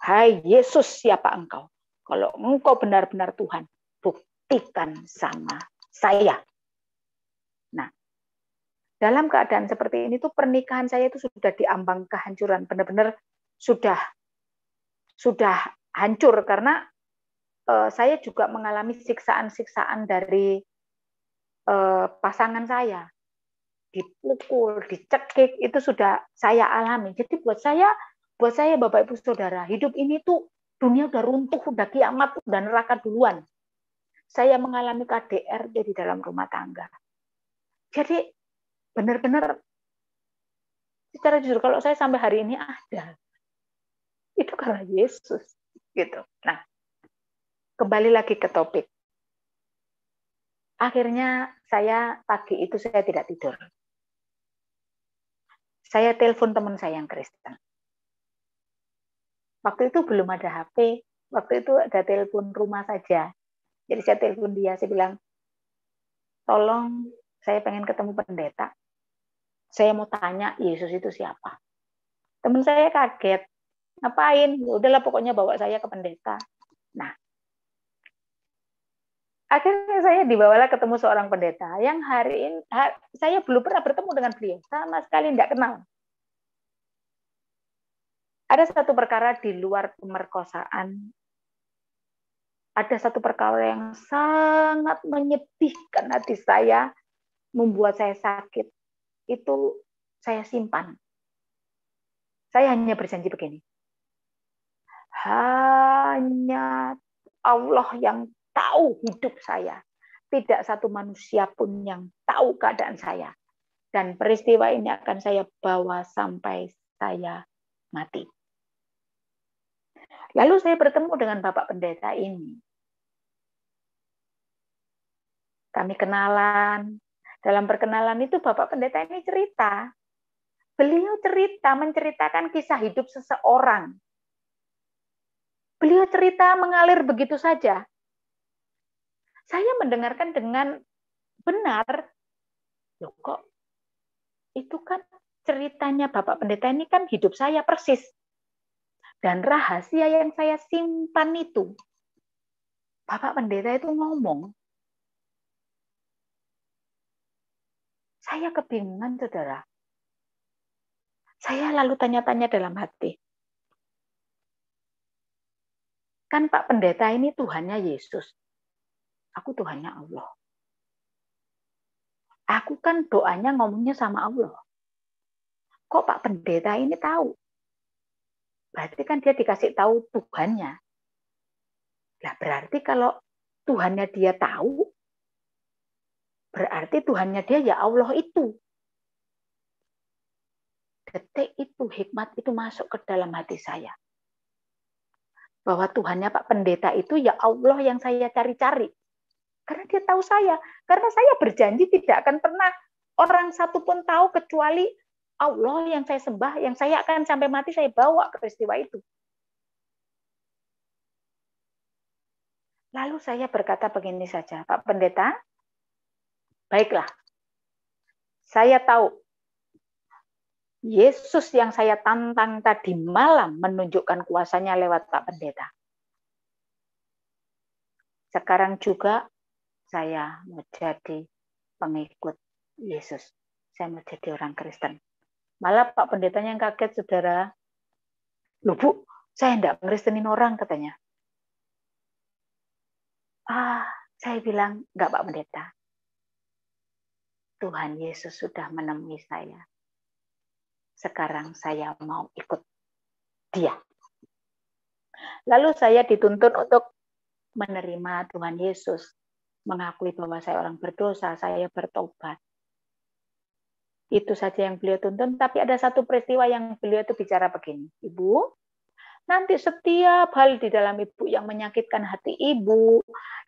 Hai Yesus, siapa engkau? Kalau engkau benar-benar Tuhan, buktikan sama saya. Nah, dalam keadaan seperti ini tuh pernikahan saya itu sudah diambang kehancuran, benar-benar sudah sudah hancur karena uh, saya juga mengalami siksaan-siksaan dari uh, pasangan saya dipukul, dicekik itu sudah saya alami. Jadi buat saya, buat saya Bapak Ibu Saudara, hidup ini tuh dunia udah runtuh, udah kiamat, udah neraka duluan. Saya mengalami KDRT di dalam rumah tangga. Jadi benar-benar secara jujur kalau saya sampai hari ini ada itu karena Yesus gitu. Nah, kembali lagi ke topik. Akhirnya saya pagi itu saya tidak tidur. Saya telepon teman saya yang Kristen. Waktu itu belum ada HP, waktu itu ada telepon rumah saja. Jadi saya telepon dia, saya bilang, tolong saya pengen ketemu pendeta. Saya mau tanya Yesus itu siapa. Teman saya kaget, ngapain? Ya udahlah pokoknya bawa saya ke pendeta. Nah, akhirnya saya dibawalah ketemu seorang pendeta yang hari ini hari, saya belum pernah bertemu dengan beliau sama sekali tidak kenal ada satu perkara di luar pemerkosaan ada satu perkara yang sangat menyedihkan hati saya membuat saya sakit itu saya simpan saya hanya berjanji begini hanya Allah yang tahu hidup saya. Tidak satu manusia pun yang tahu keadaan saya. Dan peristiwa ini akan saya bawa sampai saya mati. Lalu saya bertemu dengan Bapak Pendeta ini. Kami kenalan. Dalam perkenalan itu Bapak Pendeta ini cerita. Beliau cerita, menceritakan kisah hidup seseorang Beliau cerita mengalir begitu saja. Saya mendengarkan dengan benar, loh kok itu kan ceritanya Bapak Pendeta ini kan hidup saya persis. Dan rahasia yang saya simpan itu, Bapak Pendeta itu ngomong, saya kebingungan, saudara. Saya lalu tanya-tanya dalam hati, kan Pak Pendeta ini Tuhannya Yesus. Aku Tuhannya Allah. Aku kan doanya ngomongnya sama Allah. Kok Pak Pendeta ini tahu? Berarti kan dia dikasih tahu Tuhannya. Nah, berarti kalau Tuhannya dia tahu, berarti Tuhannya dia ya Allah itu. Detik itu, hikmat itu masuk ke dalam hati saya bahwa Tuhannya Pak Pendeta itu ya Allah yang saya cari-cari. Karena dia tahu saya. Karena saya berjanji tidak akan pernah orang satu pun tahu kecuali Allah yang saya sembah, yang saya akan sampai mati saya bawa ke peristiwa itu. Lalu saya berkata begini saja, Pak Pendeta, baiklah, saya tahu Yesus yang saya tantang tadi malam menunjukkan kuasanya lewat Pak Pendeta. Sekarang juga saya mau jadi pengikut Yesus. Saya mau jadi orang Kristen. Malah Pak Pendetanya yang kaget, saudara. Loh, Bu, saya tidak ngeristenin orang, katanya. Ah, saya bilang, enggak Pak Pendeta. Tuhan Yesus sudah menemui saya sekarang saya mau ikut dia. Lalu saya dituntun untuk menerima Tuhan Yesus, mengakui bahwa saya orang berdosa, saya bertobat. Itu saja yang beliau tuntun, tapi ada satu peristiwa yang beliau itu bicara begini, Ibu, nanti setiap hal di dalam ibu yang menyakitkan hati ibu,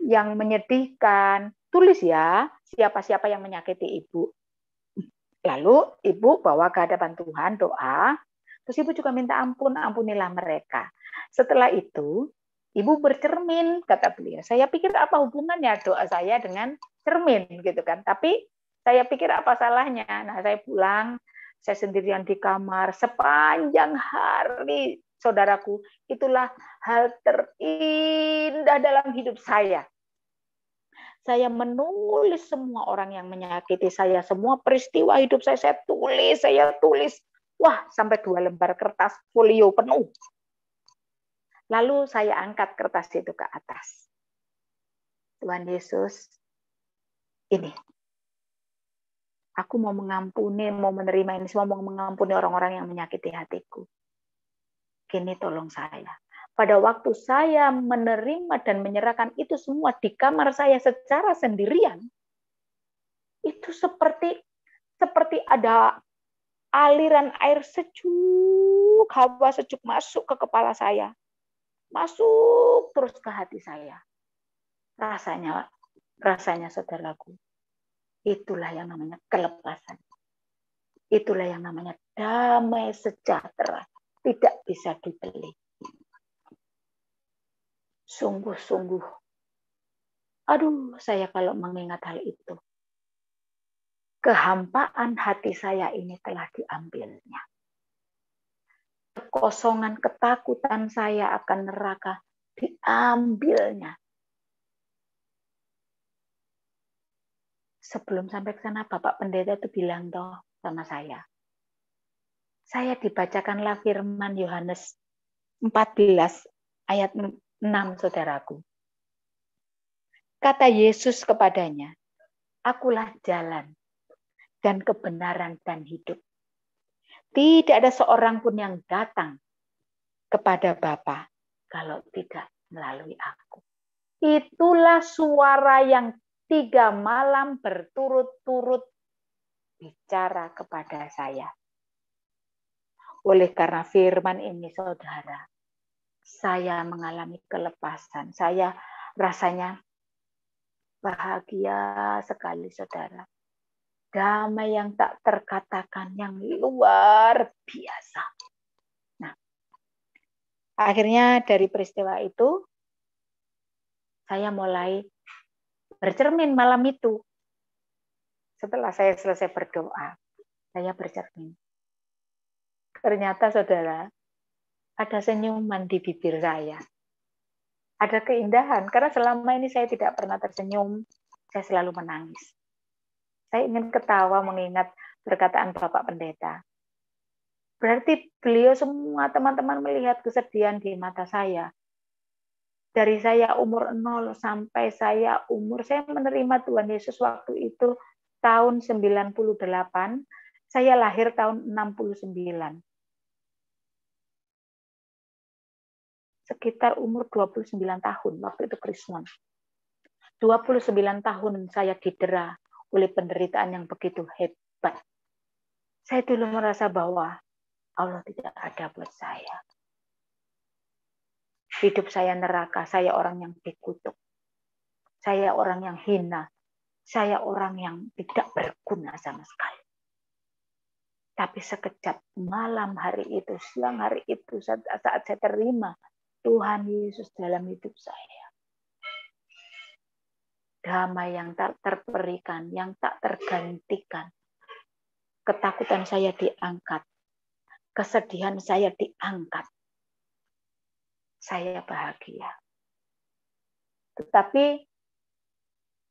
yang menyedihkan, tulis ya siapa-siapa yang menyakiti ibu. Lalu ibu bawa ke hadapan Tuhan doa, terus ibu juga minta ampun, ampunilah mereka. Setelah itu, ibu bercermin, kata beliau. Saya pikir apa hubungannya doa saya dengan cermin gitu kan. Tapi saya pikir apa salahnya. Nah, saya pulang, saya sendirian di kamar sepanjang hari, saudaraku. Itulah hal terindah dalam hidup saya. Saya menulis semua orang yang menyakiti saya, semua peristiwa hidup saya, saya tulis, saya tulis. Wah, sampai dua lembar kertas folio penuh. Lalu saya angkat kertas itu ke atas. Tuhan Yesus, ini. Aku mau mengampuni, mau menerima ini semua, mau mengampuni orang-orang yang menyakiti hatiku. Kini tolong saya pada waktu saya menerima dan menyerahkan itu semua di kamar saya secara sendirian, itu seperti seperti ada aliran air sejuk, hawa sejuk masuk ke kepala saya. Masuk terus ke hati saya. Rasanya rasanya saudaraku. Itulah yang namanya kelepasan. Itulah yang namanya damai sejahtera, tidak bisa dibeli sungguh-sungguh. Aduh, saya kalau mengingat hal itu. Kehampaan hati saya ini telah diambilnya. Kekosongan ketakutan saya akan neraka diambilnya. Sebelum sampai ke sana, Bapak Pendeta itu bilang toh sama saya. Saya dibacakanlah firman Yohanes 14 ayat enam saudaraku. Kata Yesus kepadanya, akulah jalan dan kebenaran dan hidup. Tidak ada seorang pun yang datang kepada Bapa kalau tidak melalui aku. Itulah suara yang tiga malam berturut-turut bicara kepada saya. Oleh karena firman ini saudara, saya mengalami kelepasan. Saya rasanya bahagia sekali, saudara. Damai yang tak terkatakan, yang luar biasa. Nah, akhirnya dari peristiwa itu, saya mulai bercermin malam itu. Setelah saya selesai berdoa, saya bercermin. Ternyata saudara, ada senyuman di bibir saya. Ada keindahan, karena selama ini saya tidak pernah tersenyum, saya selalu menangis. Saya ingin ketawa mengingat perkataan Bapak Pendeta. Berarti beliau semua teman-teman melihat kesedihan di mata saya. Dari saya umur 0 sampai saya umur, saya menerima Tuhan Yesus waktu itu tahun 98, saya lahir tahun 69. sekitar umur 29 tahun, waktu itu krismon. 29 tahun saya didera oleh penderitaan yang begitu hebat. Saya dulu merasa bahwa Allah tidak ada buat saya. Hidup saya neraka, saya orang yang dikutuk. Saya orang yang hina. Saya orang yang tidak berguna sama sekali. Tapi sekejap malam hari itu, siang hari itu, saat, saat saya terima Tuhan Yesus dalam hidup saya. Damai yang tak terperikan, yang tak tergantikan. Ketakutan saya diangkat. Kesedihan saya diangkat. Saya bahagia. Tetapi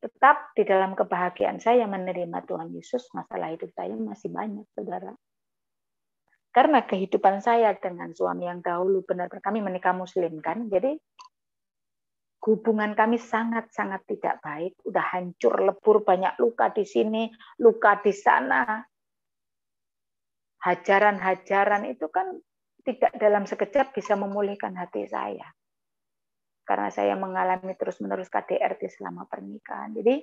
tetap di dalam kebahagiaan saya menerima Tuhan Yesus, masalah hidup saya masih banyak, saudara karena kehidupan saya dengan suami yang dahulu benar-benar kami menikah muslim kan jadi hubungan kami sangat-sangat tidak baik udah hancur lebur banyak luka di sini luka di sana hajaran-hajaran itu kan tidak dalam sekejap bisa memulihkan hati saya karena saya mengalami terus-menerus KDRT selama pernikahan jadi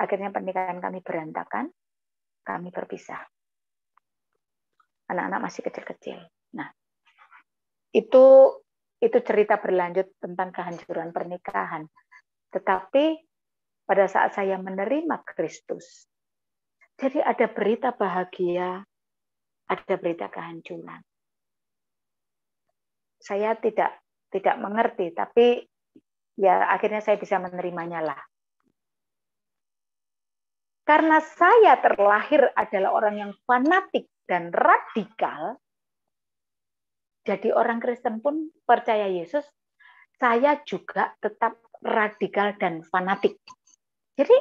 akhirnya pernikahan kami berantakan kami berpisah anak-anak masih kecil-kecil. Nah, itu itu cerita berlanjut tentang kehancuran pernikahan. Tetapi pada saat saya menerima Kristus, jadi ada berita bahagia, ada berita kehancuran. Saya tidak tidak mengerti, tapi ya akhirnya saya bisa menerimanya lah. Karena saya terlahir adalah orang yang fanatik dan radikal, jadi orang Kristen pun percaya Yesus, saya juga tetap radikal dan fanatik. Jadi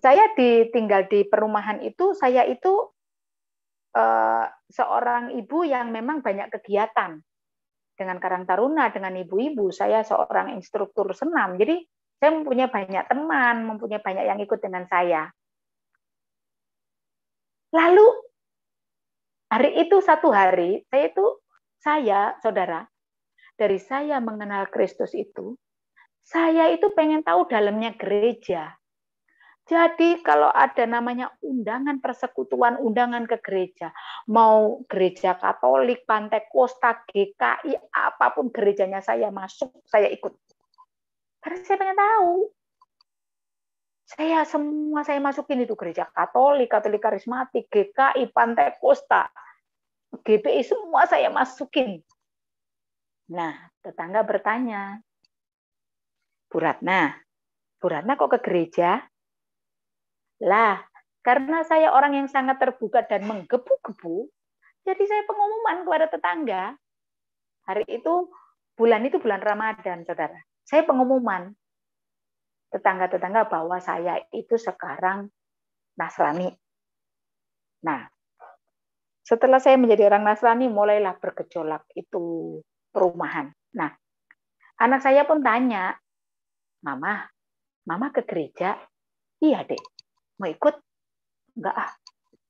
saya ditinggal di perumahan itu, saya itu eh, seorang ibu yang memang banyak kegiatan dengan Karang Taruna, dengan ibu-ibu. Saya seorang instruktur senam, jadi saya mempunyai banyak teman, mempunyai banyak yang ikut dengan saya. Lalu hari itu satu hari, saya itu saya saudara dari saya mengenal Kristus itu, saya itu pengen tahu dalamnya gereja. Jadi kalau ada namanya undangan persekutuan, undangan ke gereja, mau gereja Katolik, Pantai Kosta, GKI, apapun gerejanya saya masuk, saya ikut. Karena saya pengen tahu saya semua saya masukin itu gereja Katolik, Katolik Karismatik, GKI, Pantai Kosta, GPI semua saya masukin. Nah, tetangga bertanya, Bu Ratna, Bu Ratna kok ke gereja? Lah, karena saya orang yang sangat terbuka dan menggebu-gebu, jadi saya pengumuman kepada tetangga. Hari itu, bulan itu bulan Ramadan, saudara. Saya pengumuman, tetangga-tetangga bahwa saya itu sekarang Nasrani. Nah, setelah saya menjadi orang Nasrani, mulailah bergejolak itu perumahan. Nah, anak saya pun tanya, Mama, Mama ke gereja? Iya, dek. Mau ikut? Enggak ah,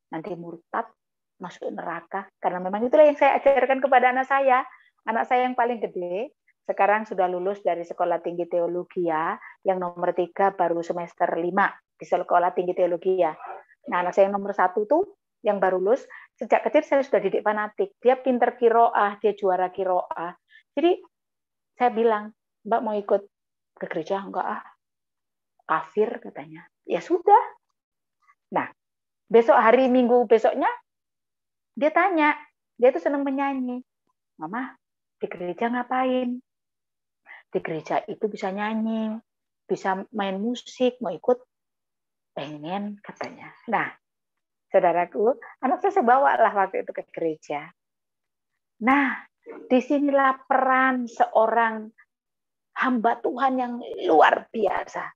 nanti murtad, masuk neraka. Karena memang itulah yang saya ajarkan kepada anak saya. Anak saya yang paling gede, sekarang sudah lulus dari Sekolah Tinggi Teologi ya, yang nomor tiga baru semester lima di Sekolah Tinggi Teologi ya. Nah, anak saya yang nomor satu tuh yang baru lulus, sejak kecil saya sudah didik fanatik. Dia pinter kiroah, dia juara kiroah. Jadi saya bilang, Mbak mau ikut ke gereja? Enggak ah, kafir katanya. Ya sudah. Nah, besok hari minggu besoknya, dia tanya, dia tuh senang menyanyi. Mama, di gereja ngapain? di gereja itu bisa nyanyi, bisa main musik, mau ikut pengen katanya. Nah, saudaraku, anak saya bawa lah waktu itu ke gereja. Nah, disinilah peran seorang hamba Tuhan yang luar biasa.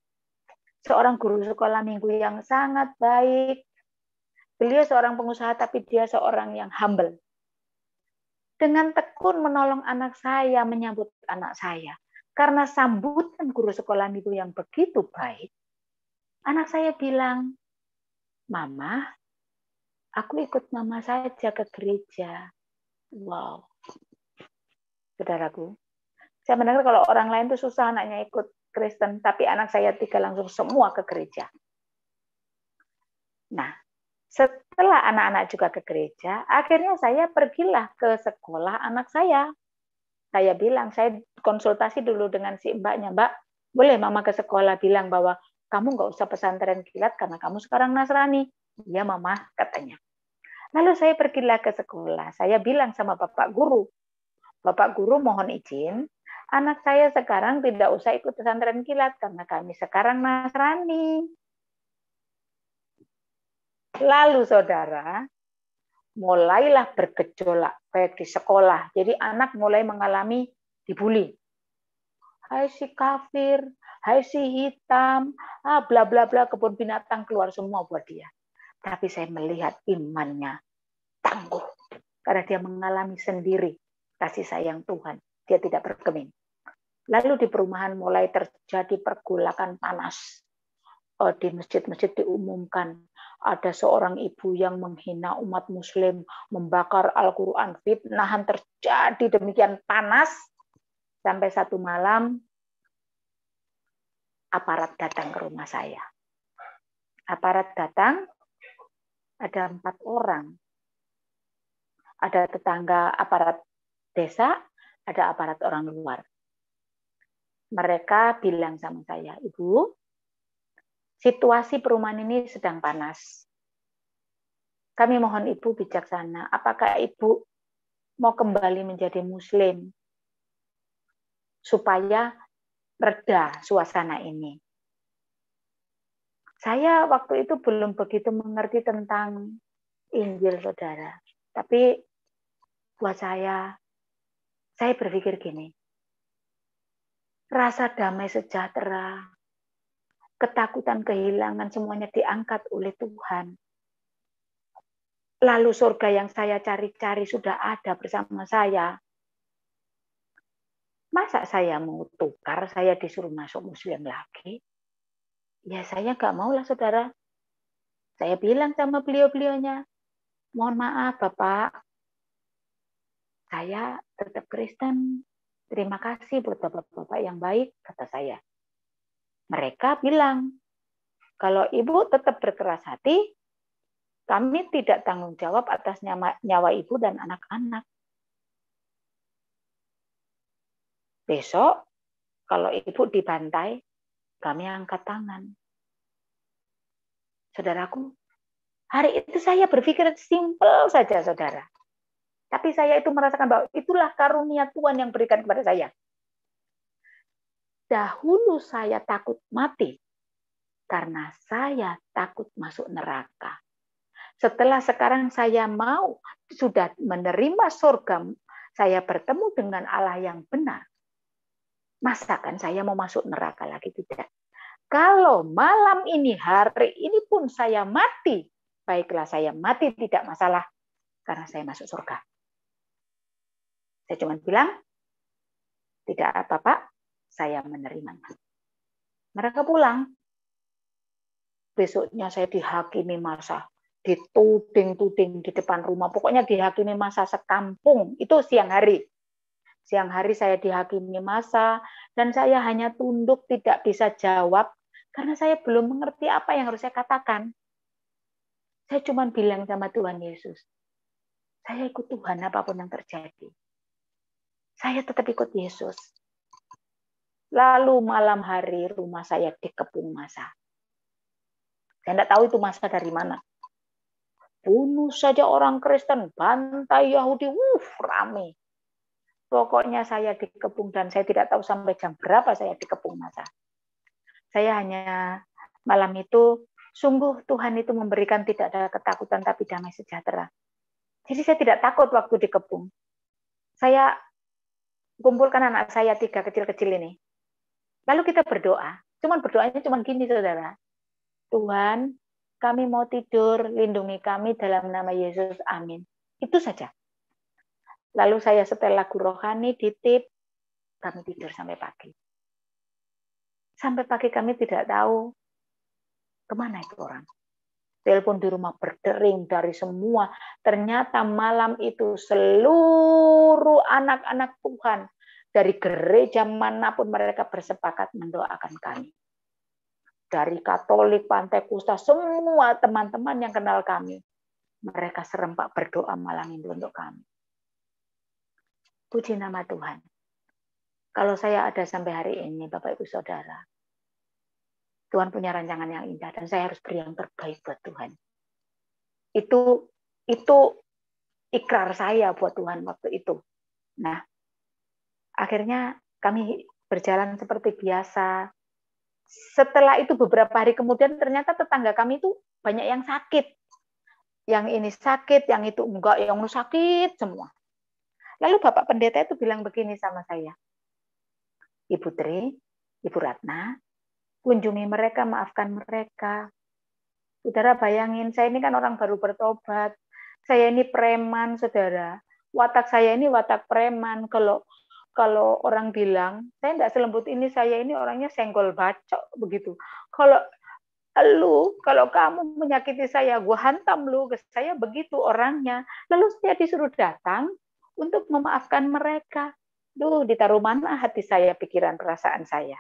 Seorang guru sekolah minggu yang sangat baik. Beliau seorang pengusaha tapi dia seorang yang humble. Dengan tekun menolong anak saya, menyambut anak saya. Karena sambutan guru sekolah itu yang begitu baik, anak saya bilang, Mama, aku ikut mama saja ke gereja. Wow. Saudaraku, saya mendengar kalau orang lain itu susah anaknya ikut Kristen, tapi anak saya tiga langsung semua ke gereja. Nah, setelah anak-anak juga ke gereja, akhirnya saya pergilah ke sekolah anak saya saya bilang saya konsultasi dulu dengan si mbaknya mbak boleh mama ke sekolah bilang bahwa kamu nggak usah pesantren kilat karena kamu sekarang nasrani iya mama katanya lalu saya pergilah ke sekolah saya bilang sama bapak guru bapak guru mohon izin anak saya sekarang tidak usah ikut pesantren kilat karena kami sekarang nasrani lalu saudara mulailah bergejolak baik di sekolah. Jadi anak mulai mengalami dibully. Hai si kafir, hai si hitam, ah bla bla bla kebun binatang keluar semua buat dia. Tapi saya melihat imannya tangguh karena dia mengalami sendiri kasih sayang Tuhan. Dia tidak bergeming. Lalu di perumahan mulai terjadi pergolakan panas. Oh Di masjid-masjid diumumkan ada seorang ibu yang menghina umat muslim, membakar Al-Quran, fitnahan terjadi demikian panas, sampai satu malam aparat datang ke rumah saya. Aparat datang, ada empat orang. Ada tetangga aparat desa, ada aparat orang luar. Mereka bilang sama saya, Ibu, situasi perumahan ini sedang panas. Kami mohon Ibu bijaksana, apakah Ibu mau kembali menjadi Muslim supaya reda suasana ini. Saya waktu itu belum begitu mengerti tentang Injil, saudara. Tapi buat saya, saya berpikir gini, rasa damai sejahtera ketakutan kehilangan semuanya diangkat oleh Tuhan. Lalu surga yang saya cari-cari sudah ada bersama saya. Masa saya mau tukar, saya disuruh masuk muslim lagi? Ya saya nggak mau lah saudara. Saya bilang sama beliau-beliaunya, mohon maaf Bapak, saya tetap Kristen. Terima kasih buat Bapak-Bapak yang baik, kata saya mereka bilang, kalau ibu tetap berkeras hati, kami tidak tanggung jawab atas nyawa, nyawa ibu dan anak-anak. Besok, kalau ibu dibantai, kami angkat tangan. Saudaraku, hari itu saya berpikir simpel saja, saudara. Tapi saya itu merasakan bahwa itulah karunia Tuhan yang berikan kepada saya dahulu saya takut mati karena saya takut masuk neraka. Setelah sekarang saya mau sudah menerima surga, saya bertemu dengan Allah yang benar. Masakan saya mau masuk neraka lagi tidak? Kalau malam ini hari ini pun saya mati, baiklah saya mati tidak masalah karena saya masuk surga. Saya cuma bilang, tidak apa-apa, saya menerimanya. Mereka pulang. Besoknya saya dihakimi masa, dituding-tuding di depan rumah. Pokoknya dihakimi masa sekampung. Itu siang hari. Siang hari saya dihakimi masa dan saya hanya tunduk tidak bisa jawab karena saya belum mengerti apa yang harus saya katakan. Saya cuma bilang sama Tuhan Yesus, saya ikut Tuhan apapun yang terjadi. Saya tetap ikut Yesus. Lalu malam hari rumah saya dikepung masa. Saya tidak tahu itu masa dari mana. Bunuh saja orang Kristen, bantai Yahudi, Wuf uh, rame. Pokoknya saya dikepung dan saya tidak tahu sampai jam berapa saya dikepung masa. Saya hanya malam itu sungguh Tuhan itu memberikan tidak ada ketakutan tapi damai sejahtera. Jadi saya tidak takut waktu dikepung. Saya kumpulkan anak saya tiga kecil-kecil ini. Lalu kita berdoa. Cuman berdoanya cuman gini, saudara. Tuhan, kami mau tidur, lindungi kami dalam nama Yesus. Amin. Itu saja. Lalu saya setel lagu rohani, ditip, kami tidur sampai pagi. Sampai pagi kami tidak tahu kemana itu orang. Telepon di rumah berdering dari semua. Ternyata malam itu seluruh anak-anak Tuhan dari gereja manapun mereka bersepakat mendoakan kami. Dari Katolik, Pantai Kusta, semua teman-teman yang kenal kami, mereka serempak berdoa malam ini untuk kami. Puji nama Tuhan. Kalau saya ada sampai hari ini, Bapak Ibu Saudara, Tuhan punya rancangan yang indah dan saya harus beri yang terbaik buat Tuhan. Itu itu ikrar saya buat Tuhan waktu itu. Nah, akhirnya kami berjalan seperti biasa. Setelah itu beberapa hari kemudian ternyata tetangga kami itu banyak yang sakit. Yang ini sakit, yang itu enggak, yang lu sakit semua. Lalu Bapak Pendeta itu bilang begini sama saya. Ibu Tri, Ibu Ratna, kunjungi mereka, maafkan mereka. Saudara bayangin, saya ini kan orang baru bertobat. Saya ini preman, saudara. Watak saya ini watak preman. Kalau kalau orang bilang saya tidak selembut ini saya ini orangnya senggol bacok begitu kalau lu kalau kamu menyakiti saya gue hantam lu saya begitu orangnya lalu saya disuruh datang untuk memaafkan mereka duh ditaruh mana hati saya pikiran perasaan saya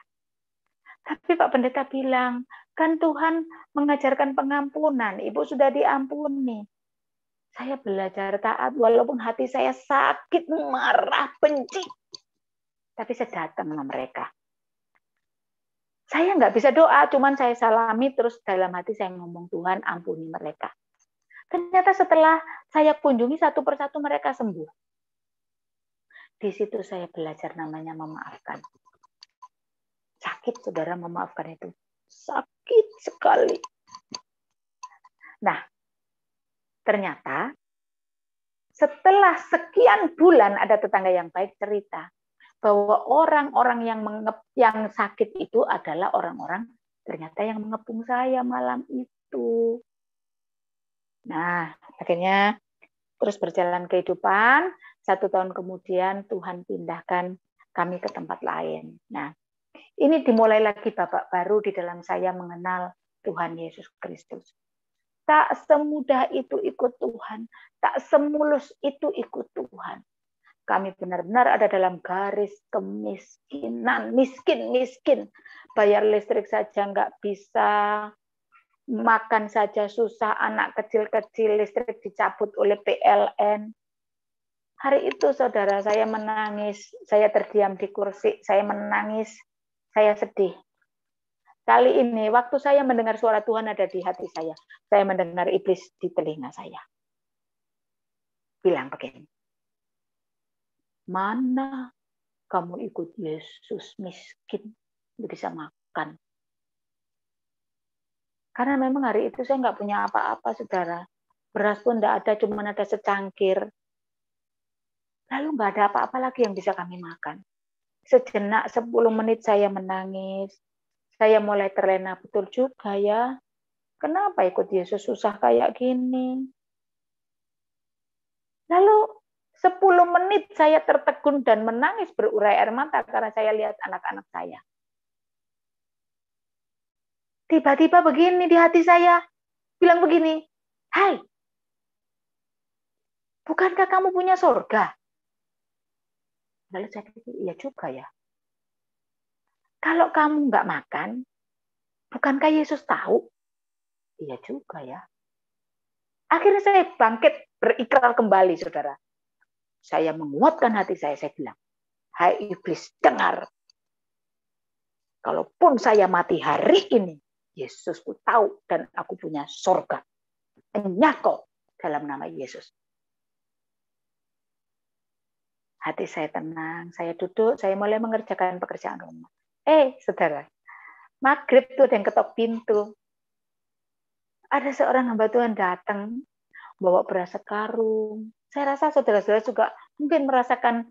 tapi Pak Pendeta bilang kan Tuhan mengajarkan pengampunan ibu sudah diampuni saya belajar taat walaupun hati saya sakit, marah, benci, tapi saya datang sama mereka. Saya nggak bisa doa, cuman saya salami terus dalam hati saya ngomong Tuhan ampuni mereka. Ternyata setelah saya kunjungi satu persatu mereka sembuh. Di situ saya belajar namanya memaafkan. Sakit saudara memaafkan itu. Sakit sekali. Nah, ternyata setelah sekian bulan ada tetangga yang baik cerita, bahwa orang-orang yang mengep, yang sakit itu adalah orang-orang ternyata yang mengepung saya malam itu. Nah, akhirnya terus berjalan kehidupan. Satu tahun kemudian Tuhan pindahkan kami ke tempat lain. Nah, ini dimulai lagi babak baru di dalam saya mengenal Tuhan Yesus Kristus. Tak semudah itu ikut Tuhan, tak semulus itu ikut Tuhan. Kami benar-benar ada dalam garis kemiskinan, miskin, miskin. Bayar listrik saja nggak bisa, makan saja susah, anak kecil-kecil listrik dicabut oleh PLN. Hari itu saudara saya menangis, saya terdiam di kursi, saya menangis, saya sedih. Kali ini waktu saya mendengar suara Tuhan ada di hati saya. Saya mendengar iblis di telinga saya. Bilang begini, mana kamu ikut Yesus miskin bisa makan. Karena memang hari itu saya nggak punya apa-apa, saudara. Beras pun nggak ada, cuma ada secangkir. Lalu nggak ada apa-apa lagi yang bisa kami makan. Sejenak 10 menit saya menangis. Saya mulai terlena betul juga ya. Kenapa ikut Yesus susah kayak gini? Lalu 10 menit saya tertegun dan menangis berurai air mata karena saya lihat anak-anak saya. Tiba-tiba begini di hati saya, bilang begini, Hai, bukankah kamu punya surga? Lalu saya pikir, iya juga ya. Kalau kamu nggak makan, bukankah Yesus tahu? Iya juga ya. Akhirnya saya bangkit berikrar kembali, saudara. Saya menguatkan hati saya, saya bilang, Hai iblis, dengar. Kalaupun saya mati hari ini, Yesus ku tahu dan aku punya sorga. Enyako dalam nama Yesus. Hati saya tenang, saya duduk, saya mulai mengerjakan pekerjaan rumah. Eh, saudara, maghrib tuh ada yang ketok pintu. Ada seorang hamba Tuhan datang, bawa beras karung. Saya rasa saudara-saudara juga mungkin merasakan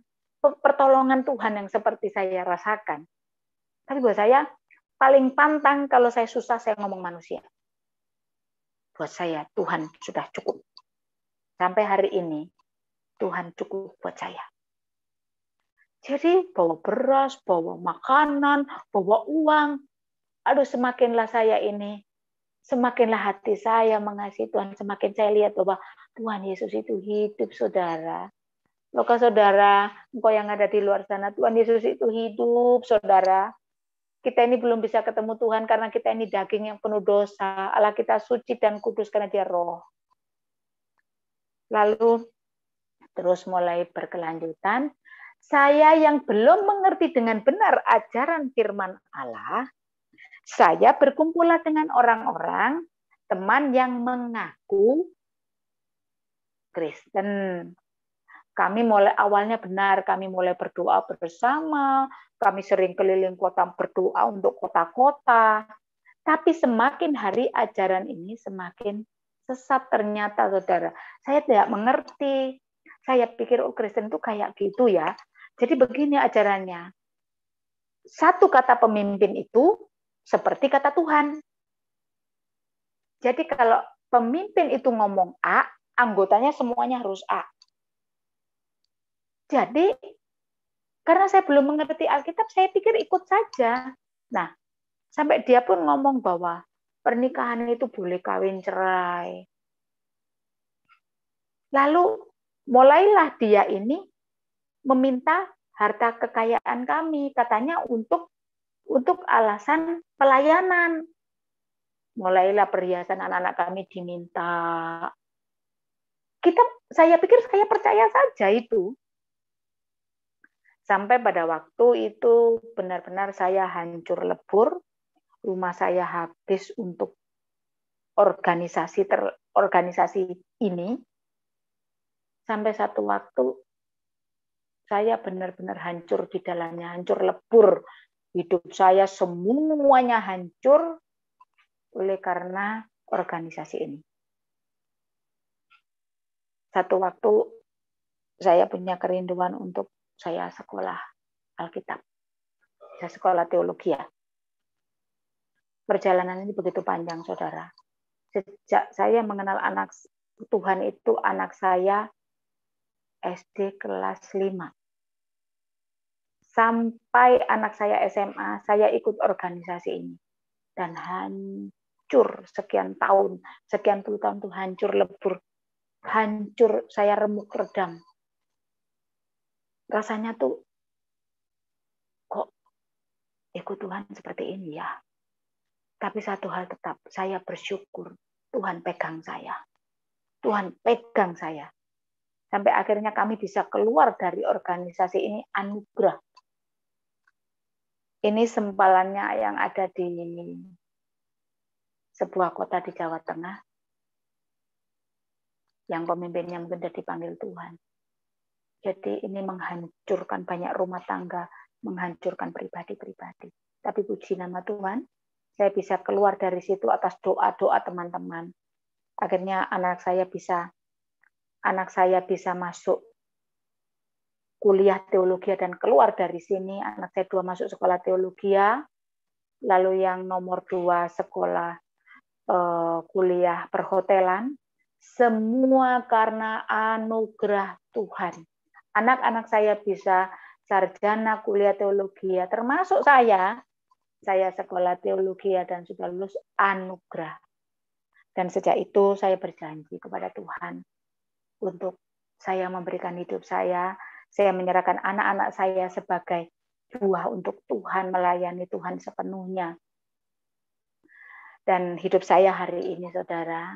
pertolongan Tuhan yang seperti saya rasakan. Tapi buat saya, paling pantang kalau saya susah, saya ngomong manusia. Buat saya, Tuhan sudah cukup. Sampai hari ini, Tuhan cukup buat saya. Jadi bawa beras, bawa makanan, bawa uang. Aduh semakinlah saya ini semakinlah hati saya mengasihi Tuhan, semakin saya lihat bahwa Tuhan Yesus itu hidup, saudara. Maka saudara, engkau yang ada di luar sana, Tuhan Yesus itu hidup, saudara. Kita ini belum bisa ketemu Tuhan karena kita ini daging yang penuh dosa. Allah kita suci dan kudus karena dia roh. Lalu terus mulai berkelanjutan. Saya yang belum mengerti dengan benar ajaran firman Allah, saya berkumpullah dengan orang-orang teman yang mengaku Kristen. Kami mulai awalnya benar, kami mulai berdoa bersama, kami sering keliling kota berdoa untuk kota-kota. Tapi semakin hari ajaran ini semakin sesat ternyata saudara. Saya tidak mengerti. Saya pikir oh Kristen itu kayak gitu ya. Jadi begini ajarannya. Satu kata pemimpin itu seperti kata Tuhan. Jadi kalau pemimpin itu ngomong A, anggotanya semuanya harus A. Jadi karena saya belum mengerti Alkitab, saya pikir ikut saja. Nah, sampai dia pun ngomong bahwa pernikahan itu boleh kawin cerai. Lalu mulailah dia ini meminta harta kekayaan kami, katanya untuk untuk alasan pelayanan. Mulailah perhiasan anak-anak kami diminta. Kita, saya pikir saya percaya saja itu. Sampai pada waktu itu benar-benar saya hancur lebur, rumah saya habis untuk organisasi ter, organisasi ini. Sampai satu waktu saya benar-benar hancur di dalamnya, hancur lebur Hidup saya semuanya hancur oleh karena organisasi ini. Satu waktu saya punya kerinduan untuk saya sekolah Alkitab. Saya sekolah teologi ya. Perjalanan ini begitu panjang, saudara. Sejak saya mengenal anak Tuhan itu anak saya SD kelas 5. Sampai anak saya SMA, saya ikut organisasi ini. Dan hancur sekian tahun, sekian puluh tahun tuh hancur lebur. Hancur, saya remuk redam. Rasanya tuh, kok ikut Tuhan seperti ini ya? Tapi satu hal tetap, saya bersyukur Tuhan pegang saya. Tuhan pegang saya. Sampai akhirnya kami bisa keluar dari organisasi ini anugerah ini sempalannya yang ada di sebuah kota di Jawa Tengah yang pemimpinnya mungkin sudah dipanggil Tuhan. Jadi ini menghancurkan banyak rumah tangga, menghancurkan pribadi-pribadi. Tapi puji nama Tuhan, saya bisa keluar dari situ atas doa-doa teman-teman. Akhirnya anak saya bisa anak saya bisa masuk kuliah teologi dan keluar dari sini. Anak saya dua masuk sekolah teologi, lalu yang nomor dua sekolah eh, kuliah perhotelan. Semua karena anugerah Tuhan. Anak-anak saya bisa sarjana kuliah teologi, termasuk saya. Saya sekolah teologi dan sudah lulus anugerah. Dan sejak itu saya berjanji kepada Tuhan untuk saya memberikan hidup saya saya menyerahkan anak-anak saya sebagai buah untuk Tuhan, melayani Tuhan sepenuhnya. Dan hidup saya hari ini, saudara,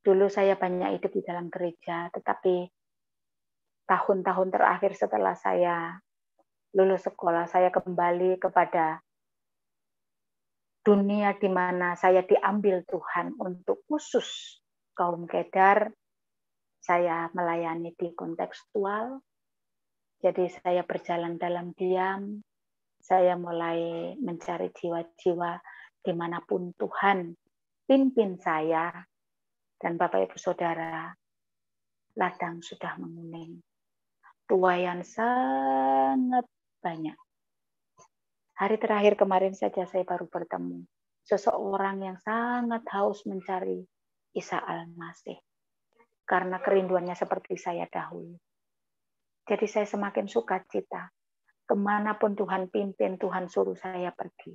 dulu saya banyak hidup di dalam gereja, tetapi tahun-tahun terakhir setelah saya lulus sekolah, saya kembali kepada dunia di mana saya diambil Tuhan untuk khusus kaum kedar saya melayani di kontekstual. Jadi saya berjalan dalam diam, saya mulai mencari jiwa-jiwa dimanapun Tuhan pimpin saya dan Bapak Ibu Saudara, ladang sudah menguning. Tuayan sangat banyak. Hari terakhir kemarin saja saya baru bertemu seseorang yang sangat haus mencari Isa Al-Masih karena kerinduannya seperti saya dahulu. Jadi saya semakin suka cita. Kemanapun Tuhan pimpin, Tuhan suruh saya pergi.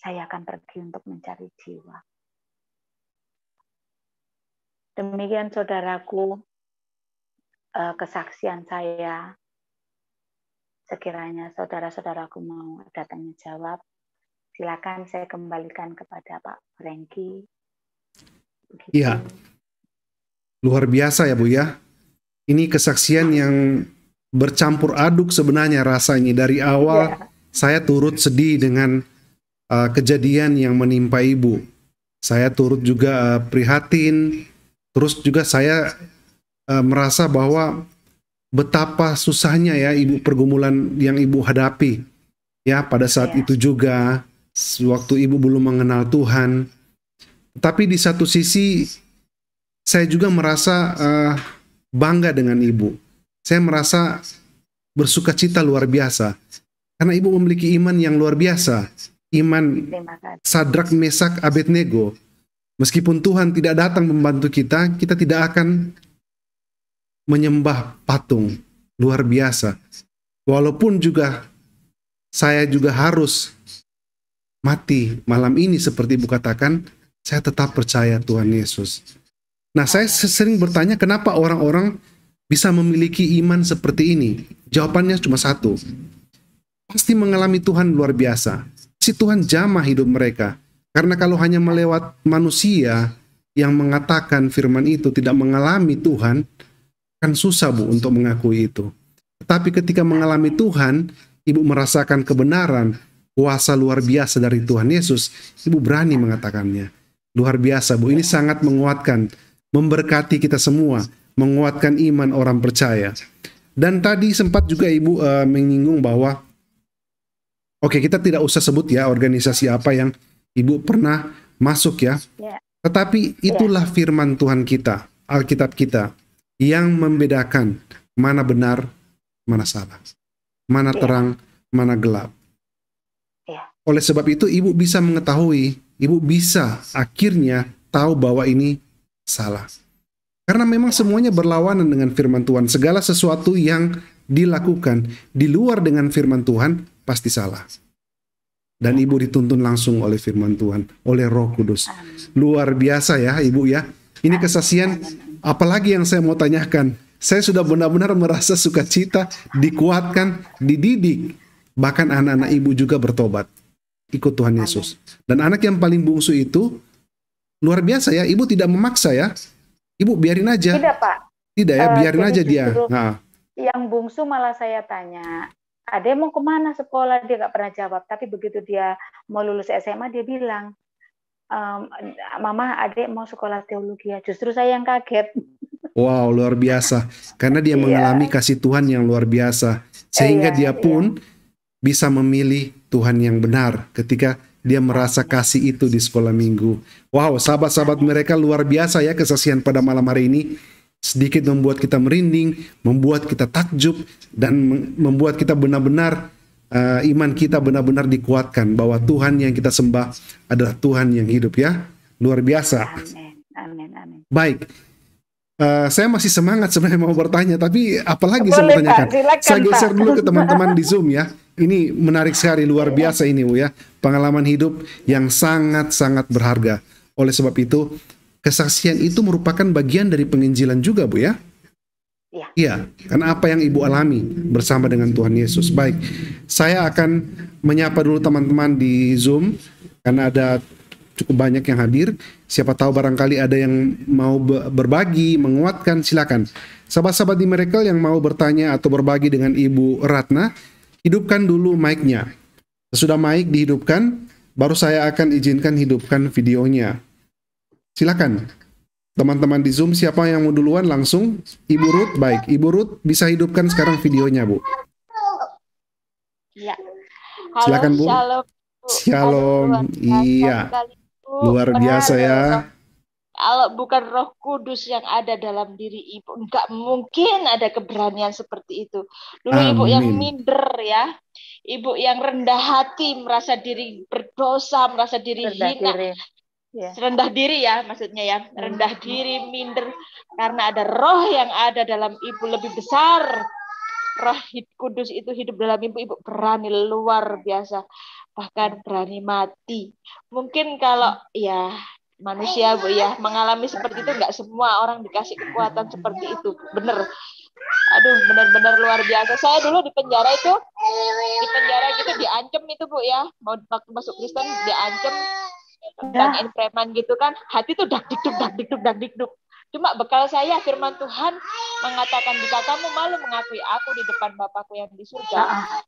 Saya akan pergi untuk mencari jiwa. Demikian saudaraku, eh, kesaksian saya. Sekiranya saudara-saudaraku mau datang jawab, silakan saya kembalikan kepada Pak Frankie. Iya. Luar biasa ya Bu ya. Ini kesaksian yang bercampur aduk sebenarnya rasanya dari awal yeah. saya turut sedih dengan uh, kejadian yang menimpa ibu. Saya turut juga uh, prihatin, terus juga saya uh, merasa bahwa betapa susahnya ya ibu pergumulan yang ibu hadapi. Ya, pada saat yeah. itu juga waktu ibu belum mengenal Tuhan. Tapi di satu sisi saya juga merasa uh, bangga dengan ibu. Saya merasa bersuka cita luar biasa. Karena ibu memiliki iman yang luar biasa. Iman sadrak mesak nego. Meskipun Tuhan tidak datang membantu kita, kita tidak akan menyembah patung. Luar biasa. Walaupun juga saya juga harus mati malam ini seperti ibu katakan, saya tetap percaya Tuhan Yesus. Nah, saya sering bertanya kenapa orang-orang bisa memiliki iman seperti ini? Jawabannya cuma satu. Pasti mengalami Tuhan luar biasa. Si Tuhan jamah hidup mereka. Karena kalau hanya melewat manusia yang mengatakan firman itu tidak mengalami Tuhan, kan susah Bu untuk mengakui itu. Tetapi ketika mengalami Tuhan, Ibu merasakan kebenaran, kuasa luar biasa dari Tuhan Yesus, Ibu berani mengatakannya. Luar biasa Bu, ini sangat menguatkan memberkati kita semua, menguatkan iman orang percaya. Dan tadi sempat juga Ibu uh, menyinggung bahwa Oke, okay, kita tidak usah sebut ya organisasi apa yang Ibu pernah masuk ya. ya. Tetapi ya. itulah firman Tuhan kita, Alkitab kita yang membedakan mana benar, mana salah, mana ya. terang, mana gelap. Oleh sebab itu Ibu bisa mengetahui, Ibu bisa akhirnya tahu bahwa ini salah. Karena memang semuanya berlawanan dengan firman Tuhan. Segala sesuatu yang dilakukan di luar dengan firman Tuhan pasti salah. Dan ibu dituntun langsung oleh firman Tuhan, oleh Roh Kudus. Luar biasa ya, ibu ya. Ini kesaksian apalagi yang saya mau tanyakan. Saya sudah benar-benar merasa sukacita, dikuatkan, dididik. Bahkan anak-anak ibu juga bertobat ikut Tuhan Yesus. Dan anak yang paling bungsu itu Luar biasa ya, ibu tidak memaksa ya. Ibu biarin aja. Tidak, Pak. Tidak ya, eh, biarin uh, aja dia. Nah. Yang bungsu malah saya tanya, ada mau kemana sekolah? Dia nggak pernah jawab. Tapi begitu dia mau lulus SMA, dia bilang, um, mama adik mau sekolah teologi ya. Justru saya yang kaget. Wow, luar biasa. Karena dia iya. mengalami kasih Tuhan yang luar biasa. Sehingga iya, dia iya. pun iya. bisa memilih Tuhan yang benar ketika dia merasa kasih itu di sekolah minggu. Wow, sahabat-sahabat mereka luar biasa ya kesaksian pada malam hari ini. Sedikit membuat kita merinding, membuat kita takjub, dan membuat kita benar-benar uh, iman kita benar-benar dikuatkan bahwa Tuhan yang kita sembah adalah Tuhan yang hidup ya. Luar biasa. Amin, amin, amin. Baik, Uh, saya masih semangat sebenarnya mau bertanya, tapi apalagi saya mau tanyakan. saya geser dulu ke teman-teman di Zoom ya. Ini menarik sekali, luar biasa ini Bu ya. Pengalaman hidup yang sangat-sangat berharga. Oleh sebab itu, kesaksian itu merupakan bagian dari penginjilan juga Bu ya. Iya. iya. karena apa yang Ibu alami bersama dengan Tuhan Yesus. Baik, saya akan menyapa dulu teman-teman di Zoom karena ada cukup banyak yang hadir. Siapa tahu barangkali ada yang mau berbagi, menguatkan, silakan. Sahabat-sahabat di Miracle yang mau bertanya atau berbagi dengan Ibu Ratna, hidupkan dulu mic-nya. Sesudah mic dihidupkan, baru saya akan izinkan hidupkan videonya. Silakan. Teman-teman di Zoom, siapa yang mau duluan langsung? Ibu Ruth, baik. Ibu Ruth bisa hidupkan sekarang videonya, Bu. Halo, iya. Silakan, Bu. Shalom. Shalom. Iya. Luar biasa ya. Kalau bukan Roh Kudus yang ada dalam diri ibu, nggak mungkin ada keberanian seperti itu. Dulu Amin. ibu yang minder ya, ibu yang rendah hati, merasa diri berdosa, merasa diri rendah hina, diri. Yeah. rendah diri ya maksudnya ya rendah hmm. diri minder karena ada roh yang ada dalam ibu lebih besar roh kudus itu hidup dalam ibu ibu berani luar biasa bahkan berani mati mungkin kalau ya manusia Bu ya mengalami seperti itu nggak semua orang dikasih kekuatan seperti itu bener aduh bener-bener luar biasa saya dulu di penjara itu di penjara gitu diancam itu Bu ya mau waktu masuk Kristen diancam dan ya. preman gitu kan hati tuh dak dikduk dak dikduk dak dikduk cuma bekal saya firman Tuhan mengatakan jika kamu malu mengakui aku di depan Bapakku yang di surga ya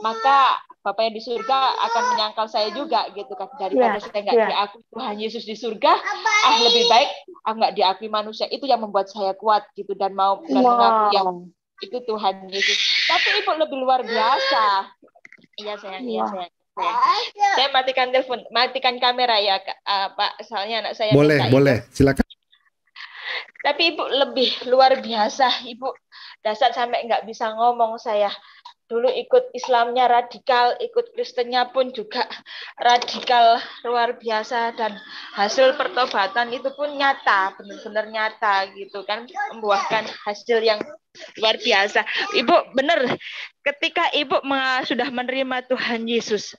maka Bapak yang di surga akan menyangkal saya juga gitu kan daripada yeah, saya nggak yeah. diakui Tuhan Yesus di surga ah lebih baik ah nggak diakui manusia itu yang membuat saya kuat gitu dan mau dan wow. mengaku yang itu Tuhan Yesus tapi ibu lebih luar biasa iya sayang iya wow. sayang saya. saya matikan telepon matikan kamera ya uh, Pak soalnya anak saya boleh minta, boleh ibu. silakan tapi ibu lebih luar biasa ibu dasar sampai nggak bisa ngomong saya dulu ikut Islamnya radikal, ikut Kristennya pun juga radikal luar biasa dan hasil pertobatan itu pun nyata, benar-benar nyata gitu kan membuahkan hasil yang luar biasa. Ibu benar ketika ibu sudah menerima Tuhan Yesus,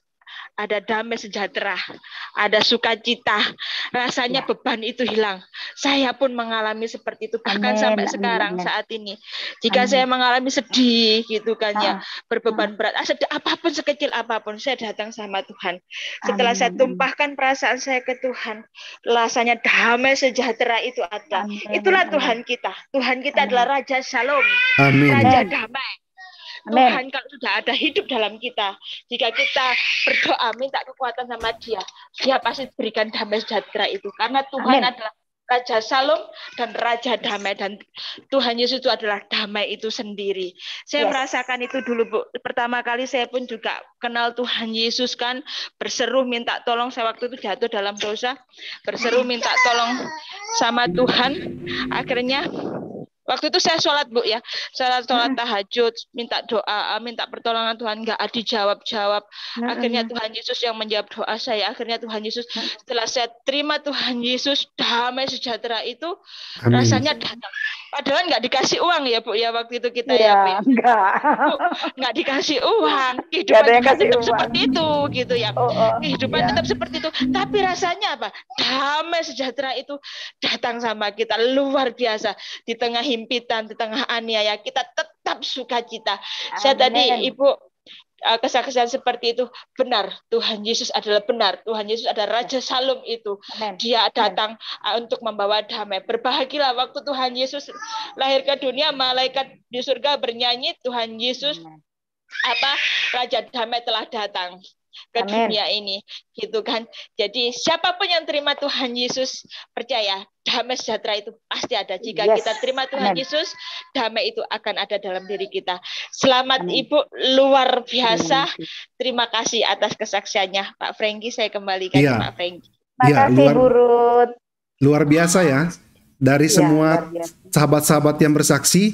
ada damai sejahtera, ada sukacita. Rasanya ya. beban itu hilang. Saya pun mengalami seperti itu bahkan amin, sampai amin, sekarang amin. saat ini. Jika amin. saya mengalami sedih gitu kan ya, ah. ya, berbeban ah. berat, ah, sedih, apapun sekecil apapun, saya datang sama Tuhan. Setelah amin, saya tumpahkan perasaan saya ke Tuhan, rasanya damai sejahtera itu ada. Amin, Itulah amin, Tuhan kita. Tuhan kita amin. adalah Raja Shalom, amin. Raja damai. Amen. Tuhan kalau sudah ada hidup dalam kita, jika kita berdoa minta kekuatan sama Dia, Dia pasti berikan damai sejahtera itu karena Tuhan Amen. adalah Raja Salom dan Raja Damai dan Tuhan Yesus itu adalah damai itu sendiri. Saya yes. merasakan itu dulu Bu. Pertama kali saya pun juga kenal Tuhan Yesus kan berseru minta tolong saya waktu itu jatuh dalam dosa, berseru minta tolong sama Tuhan. Akhirnya Waktu itu saya sholat bu ya, sholat sholat tahajud, minta doa, ah, minta pertolongan Tuhan nggak jawab jawab. Akhirnya Tuhan Yesus yang menjawab doa saya. Akhirnya Tuhan Yesus setelah saya terima Tuhan Yesus damai sejahtera itu Amin. rasanya datang Padahal nggak dikasih uang ya Bu ya waktu itu kita ya, ya Bu. Ya? Enggak. nggak dikasih uang. Kehidupan tetap uang. seperti itu gitu ya. Bu. Oh, oh, Kehidupan ya. tetap seperti itu. Tapi rasanya apa? Damai sejahtera itu datang sama kita luar biasa di tengah himpitan, di tengah aniaya kita tetap sukacita. Saya tadi Ibu Eh, kesaksian seperti itu benar Tuhan Yesus adalah benar Tuhan Yesus adalah iya. Raja Salom itu Amen. dia datang Amen. Eh, untuk membawa damai berbahagialah waktu Tuhan Yesus lahir ke dunia malaikat di surga bernyanyi Tuhan Yesus Amen. apa Raja Damai telah datang ke Amen. dunia ini gitu kan jadi siapapun yang terima Tuhan Yesus percaya damai sejahtera itu pasti ada jika yes. kita terima Tuhan Amen. Yesus damai itu akan ada dalam diri kita selamat Amen. Ibu luar biasa Amen. terima kasih atas kesaksiannya Pak Franky saya kembalikan ya. ke Pak Franky Terima iya, kasih luar, Luar biasa ya. Dari ya, semua sahabat-sahabat yang bersaksi,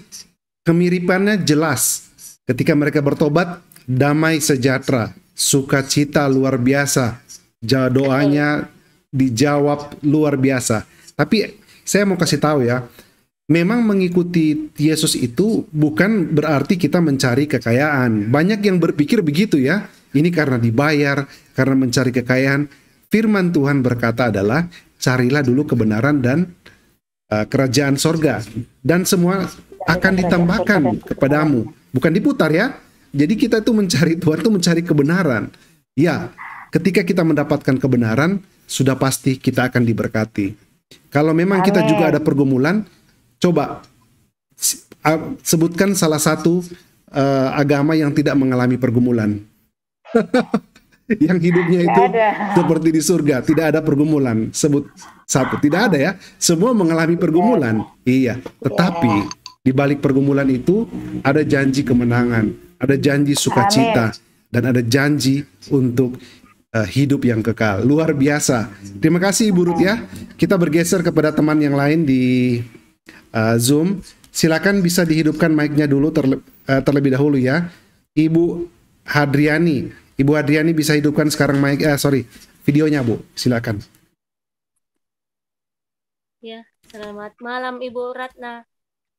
kemiripannya jelas. Ketika mereka bertobat, damai sejahtera sukacita luar biasa. Doanya dijawab luar biasa. Tapi saya mau kasih tahu ya, memang mengikuti Yesus itu bukan berarti kita mencari kekayaan. Banyak yang berpikir begitu ya. Ini karena dibayar, karena mencari kekayaan. Firman Tuhan berkata adalah carilah dulu kebenaran dan uh, kerajaan sorga dan semua akan ditambahkan kepadamu. Bukan diputar ya jadi kita itu mencari Tuhan itu mencari kebenaran. Ya, ketika kita mendapatkan kebenaran, sudah pasti kita akan diberkati. Kalau memang Amen. kita juga ada pergumulan, coba sebutkan salah satu uh, agama yang tidak mengalami pergumulan. [laughs] yang hidupnya itu seperti di surga, tidak ada pergumulan. Sebut satu, tidak ada ya. Semua mengalami pergumulan. Iya, tetapi di balik pergumulan itu ada janji kemenangan ada janji sukacita dan ada janji untuk uh, hidup yang kekal. Luar biasa. Terima kasih Ibu Ruth ya. Kita bergeser kepada teman yang lain di uh, Zoom. Silakan bisa dihidupkan mic-nya dulu terle uh, terlebih dahulu ya. Ibu Hadriani. Ibu Hadriani bisa hidupkan sekarang mic eh sorry, videonya Bu. Silakan. Ya, selamat malam Ibu Ratna.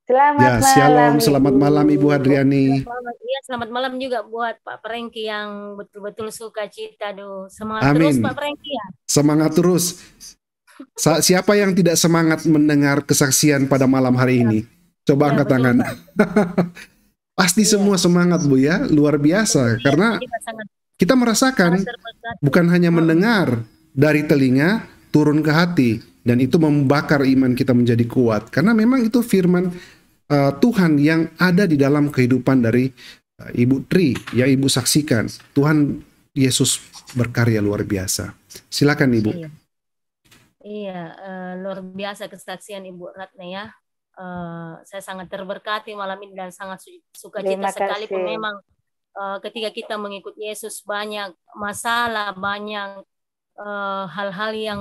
Selamat ya, malam. Shalom, selamat Ibu. malam Ibu Adriani. Selamat, ya, selamat malam juga buat Pak Perengki yang betul-betul suka cita. Duh. Semangat Amin. terus Pak Perengki. ya. Semangat terus. Sa siapa yang tidak semangat mendengar kesaksian pada malam hari ini? Iya. Coba ya, angkat betul, tangan. [laughs] Pasti ya. semua semangat Bu ya, luar biasa. Ya, Karena iya, kita, merasakan bukan hanya iya. mendengar dari telinga turun ke hati dan itu membakar iman kita menjadi kuat. Karena memang itu firman uh, Tuhan yang ada di dalam kehidupan dari uh, Ibu Tri ya Ibu saksikan. Tuhan Yesus berkarya luar biasa. Silakan Ibu. Iya, iya uh, luar biasa kesaksian Ibu Ratna ya. Uh, saya sangat terberkati malam ini dan sangat su suka cita sekali memang ketika kita mengikut Yesus banyak masalah, banyak hal-hal uh, yang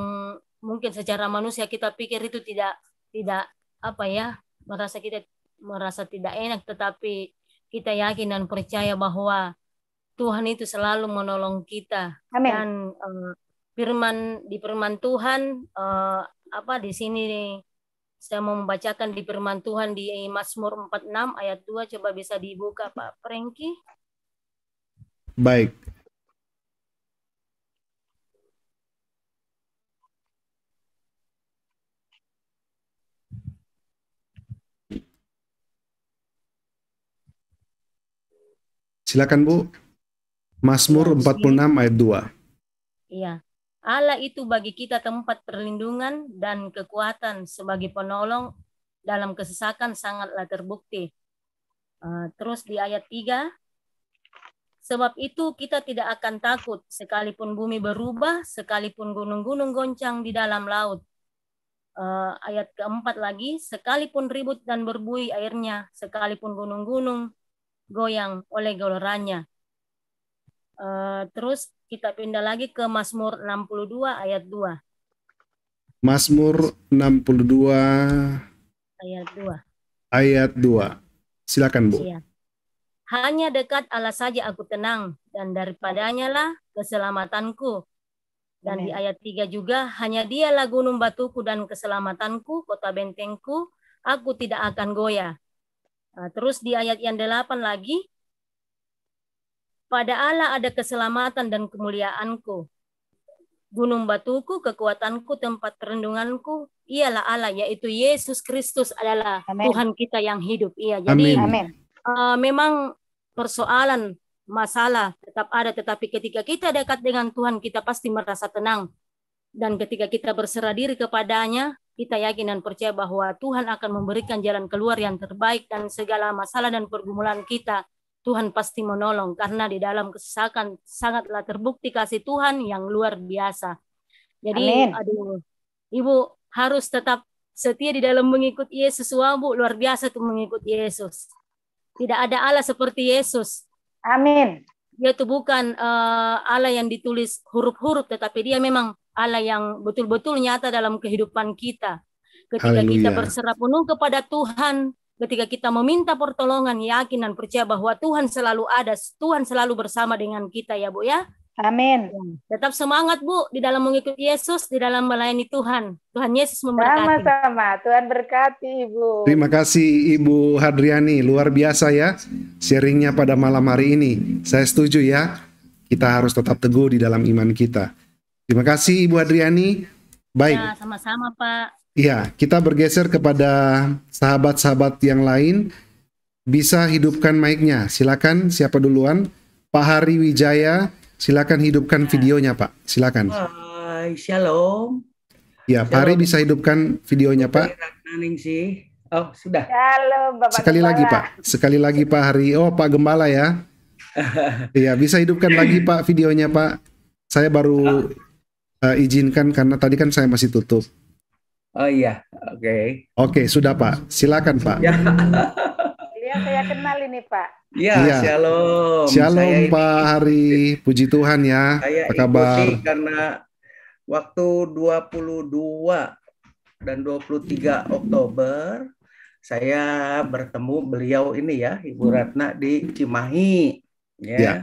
mungkin secara manusia kita pikir itu tidak tidak apa ya merasa kita merasa tidak enak tetapi kita yakin dan percaya bahwa Tuhan itu selalu menolong kita Amin. dan uh, firman di firman Tuhan uh, apa di sini nih, saya mau membacakan di firman Tuhan di Mazmur 46 ayat 2 coba bisa dibuka Pak Prengki Baik Silakan Bu. Mazmur 46 ayat 2. Iya. Allah itu bagi kita tempat perlindungan dan kekuatan sebagai penolong dalam kesesakan sangatlah terbukti. Eh, terus di ayat 3, sebab itu kita tidak akan takut sekalipun bumi berubah, sekalipun gunung-gunung goncang di dalam laut. Eh, ayat keempat lagi, sekalipun ribut dan berbuih airnya, sekalipun gunung-gunung goyang oleh gelorannya. Uh, eh, terus kita pindah lagi ke Mazmur 62 ayat 2. Mazmur 62 ayat 2. Ayat 2. Silakan, Bu. Iya. Hanya dekat Allah saja aku tenang dan daripadanya lah keselamatanku. Dan Amen. di ayat 3 juga hanya dialah gunung batuku dan keselamatanku, kota bentengku, aku tidak akan goyah. Nah, terus di ayat yang delapan lagi, pada Allah ada keselamatan dan kemuliaanku. Gunung batuku, kekuatanku, tempat perlindunganku, ialah Allah, yaitu Yesus Kristus adalah Amen. Tuhan kita yang hidup. Iya, jadi Amen. Uh, eh, memang persoalan masalah tetap ada, tetapi ketika kita dekat dengan Tuhan, kita pasti merasa tenang. Dan ketika kita berserah diri kepadanya, kita yakin dan percaya bahwa Tuhan akan memberikan jalan keluar yang terbaik dan segala masalah dan pergumulan kita Tuhan pasti menolong karena di dalam kesesakan sangatlah terbukti kasih Tuhan yang luar biasa. Jadi aduh Ibu harus tetap setia di dalam mengikut Yesus. Wah, Bu, luar biasa tuh mengikut Yesus. Tidak ada Allah seperti Yesus. Amin. Dia itu bukan uh, Allah yang ditulis huruf-huruf, tetapi dia memang Allah yang betul-betul nyata dalam kehidupan kita. Ketika Haleluya. kita berserah penuh kepada Tuhan, ketika kita meminta pertolongan, yakin dan percaya bahwa Tuhan selalu ada, Tuhan selalu bersama dengan kita ya Bu ya. Amin. Ya, tetap semangat Bu di dalam mengikuti Yesus, di dalam melayani Tuhan. Tuhan Yesus memberkati. Sama-sama, Tuhan berkati Ibu. Terima kasih Ibu Hadriani, luar biasa ya sharingnya pada malam hari ini. Saya setuju ya, kita harus tetap teguh di dalam iman kita. Terima kasih Ibu Adriani. Baik. Ya, sama-sama Pak. Iya, kita bergeser kepada sahabat-sahabat yang lain. Bisa hidupkan mic-nya. Silakan siapa duluan? Pak Hari Wijaya, silakan hidupkan ya. videonya, Pak. Silakan. Hai, shalom. Ya, Pak Hari bisa hidupkan videonya, Pak. sih. Oh, sudah. Halo, Bapak. Sekali Gembala. lagi, Pak. Sekali lagi, Pak Hari. Oh, Pak Gembala ya. [laughs] Iya, bisa hidupkan lagi, Pak, videonya, Pak. Saya baru ah uh, izinkan karena tadi kan saya masih tutup. Oh iya, oke. Okay. Oke, okay, sudah Pak. Silakan Pak. Ya. Dia saya kenal ini Pak. Iya, ya. shalom. Shalom saya Pak ini, Hari, puji Tuhan ya. Saya Apa kabar? karena waktu 22 dan 23 Oktober saya bertemu beliau ini ya, Ibu Ratna di Cimahi ya. ya.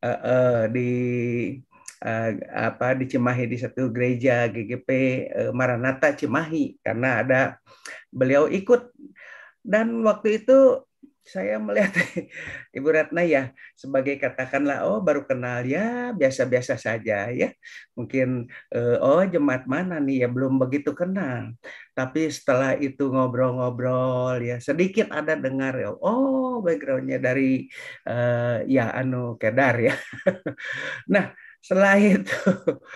Uh, uh, di Eh, apa di Cimahi di satu gereja GGP Maranata eh, Maranatha Cimahi karena ada beliau ikut dan waktu itu saya melihat [laughs] Ibu Ratna ya sebagai katakanlah oh baru kenal ya biasa-biasa saja ya mungkin eh, oh jemaat mana nih ya belum begitu kenal tapi setelah itu ngobrol-ngobrol ya sedikit ada dengar ya oh backgroundnya dari ya Anu Kedar ya [laughs] nah setelah itu, [laughs]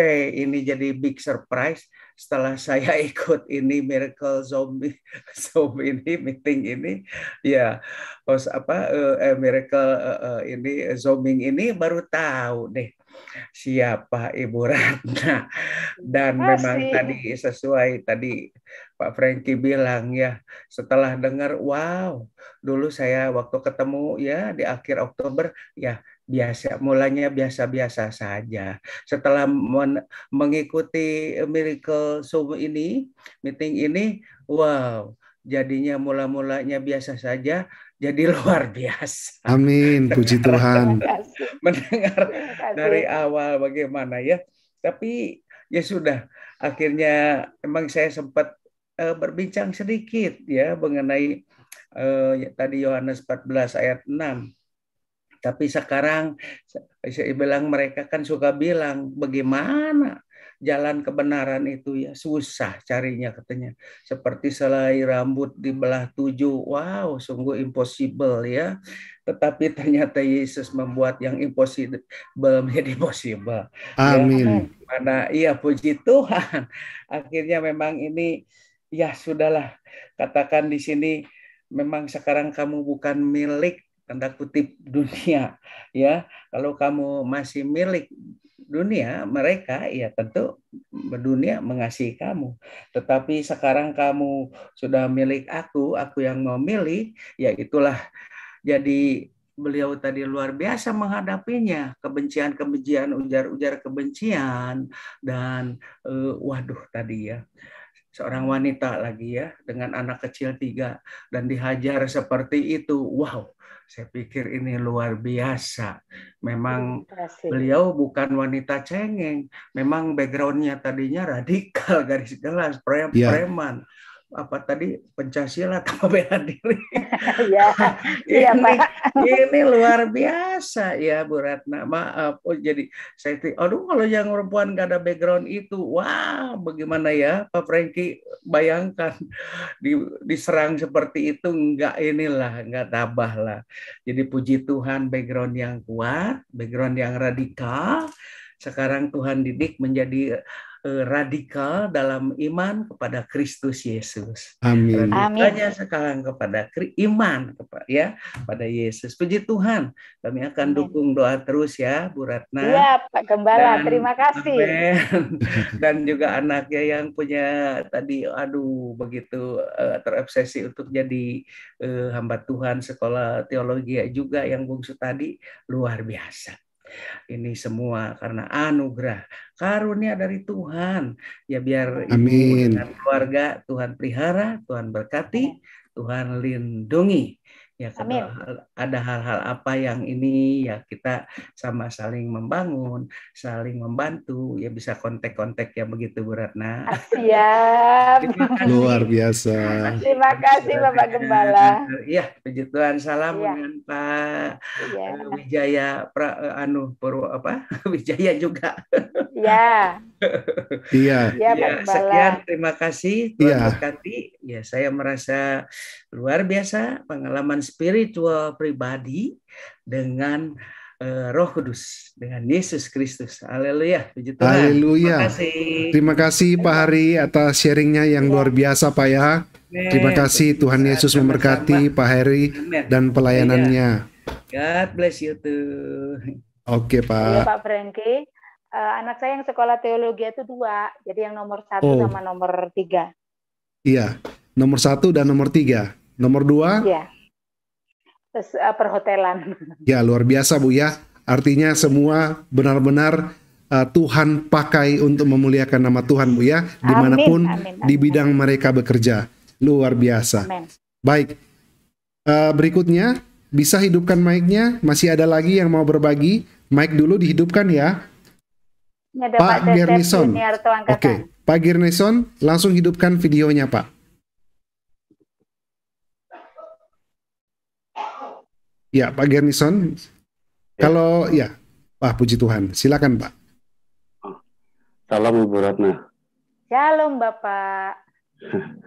eh ini jadi big surprise setelah saya [laughs] ikut ini miracle zombie [laughs] zoom ini meeting ini ya os apa eh, eh miracle eh, eh ini eh, zooming ini baru tahu nih siapa Ibu Ratna dan Masih. memang tadi sesuai tadi Pak Franky bilang ya setelah dengar wow dulu saya waktu ketemu ya di akhir Oktober ya biasa mulanya biasa-biasa saja setelah men mengikuti miracle zoom ini meeting ini wow jadinya mula-mulanya biasa saja jadi [laughs] luar biasa amin puji Tuhan mendengar dari awal bagaimana ya tapi ya sudah akhirnya emang saya sempat uh, berbincang sedikit ya mengenai uh, tadi Yohanes 14 ayat 6 tapi sekarang saya bilang mereka kan suka bilang bagaimana jalan kebenaran itu ya susah carinya katanya. Seperti selai rambut di belah tujuh. Wow, sungguh impossible ya. Tetapi ternyata Yesus membuat yang [laughs] impossible menjadi possible. Amin. Ya, mana iya puji Tuhan. [laughs] Akhirnya memang ini ya sudahlah katakan di sini memang sekarang kamu bukan milik tanda kutip dunia ya kalau kamu masih milik dunia mereka ya tentu dunia mengasihi kamu tetapi sekarang kamu sudah milik aku aku yang memilih ya itulah jadi beliau tadi luar biasa menghadapinya kebencian-kebencian ujar-ujar kebencian dan uh, waduh tadi ya seorang wanita lagi ya dengan anak kecil tiga dan dihajar seperti itu wow saya pikir ini luar biasa. Memang hmm, beliau bukan wanita cengeng. Memang backgroundnya tadinya radikal, [laughs] garis jelas iya. preman. Yeah apa tadi Pancasila [laughs] tanpa bela diri. Iya. [laughs] iya, Pak. Ini luar biasa ya Bu Ratna. Maaf. Oh, jadi saya aduh kalau yang perempuan gak ada background itu, wah bagaimana ya Pak Franky bayangkan di, diserang seperti itu nggak inilah, nggak tabah lah. Jadi puji Tuhan background yang kuat, background yang radikal. Sekarang Tuhan didik menjadi Eh, radikal dalam iman kepada Kristus Yesus. Amin. Radikalnya Amin. sekarang kepada iman ya, kepada ya pada Yesus. Puji Tuhan. Kami akan Amin. dukung doa terus ya Bu Ratna. Iya Pak Gembala. Dan, terima kasih. Amen. [laughs] Dan juga anaknya yang punya tadi aduh begitu eh, terobsesi untuk jadi eh, hamba Tuhan sekolah teologi juga yang bungsu tadi luar biasa ini semua karena anugerah karunia dari Tuhan. Ya biar Amin. ibu dengan keluarga Tuhan pelihara, Tuhan berkati, Tuhan lindungi ya kalau ada hal-hal apa yang ini ya kita sama saling membangun saling membantu ya bisa kontak-kontak ya begitu Bu Ratna iya. [laughs] siap luar biasa terima kasih Bapak Gembala ya puji Tuhan salam ya. dengan Pak ya. Wijaya pra, eh, anu Purwo apa [laughs] Wijaya juga ya Iya. Ya, ya sekian terima kasih Tuhan ya. berkati. Ya saya merasa luar biasa pengalaman spiritual pribadi dengan uh, Roh Kudus dengan Yesus Kristus. Haleluya, puji Tuhan. Haleluya. Terima kasih. Terima kasih Pak Hari atas sharingnya yang ya. luar iya. biasa Pak ya. Amen. Terima kasih Tuhan Yesus Sama-sama. Pak Hari Amen. dan pelayanannya. Iya. God bless you too. Oke okay, Pak. Ya, Pak Frankie uh, anak saya yang sekolah teologi itu dua, jadi yang nomor satu oh. sama nomor tiga. Iya, nomor satu dan nomor tiga. Nomor dua? Iya. Terus uh, perhotelan. [laughs] Ya luar biasa bu ya. Artinya semua benar-benar eh, Tuhan pakai untuk memuliakan nama Tuhan bu ya, dimanapun amin, amin, amin. di bidang mereka bekerja. Luar biasa. Amin. Baik. Uh, berikutnya bisa hidupkan mic-nya. Masih ada lagi yang mau berbagi? Mic dulu dihidupkan ya. Ada Pak, Pak Girnison. Oke, okay. Pak gernison langsung hidupkan videonya, Pak. Ya, Pak gernison Ya. Kalau ya, Pak puji Tuhan. Silakan, Pak. Salam Ibu Ratna. Shalom Bapak. [laughs]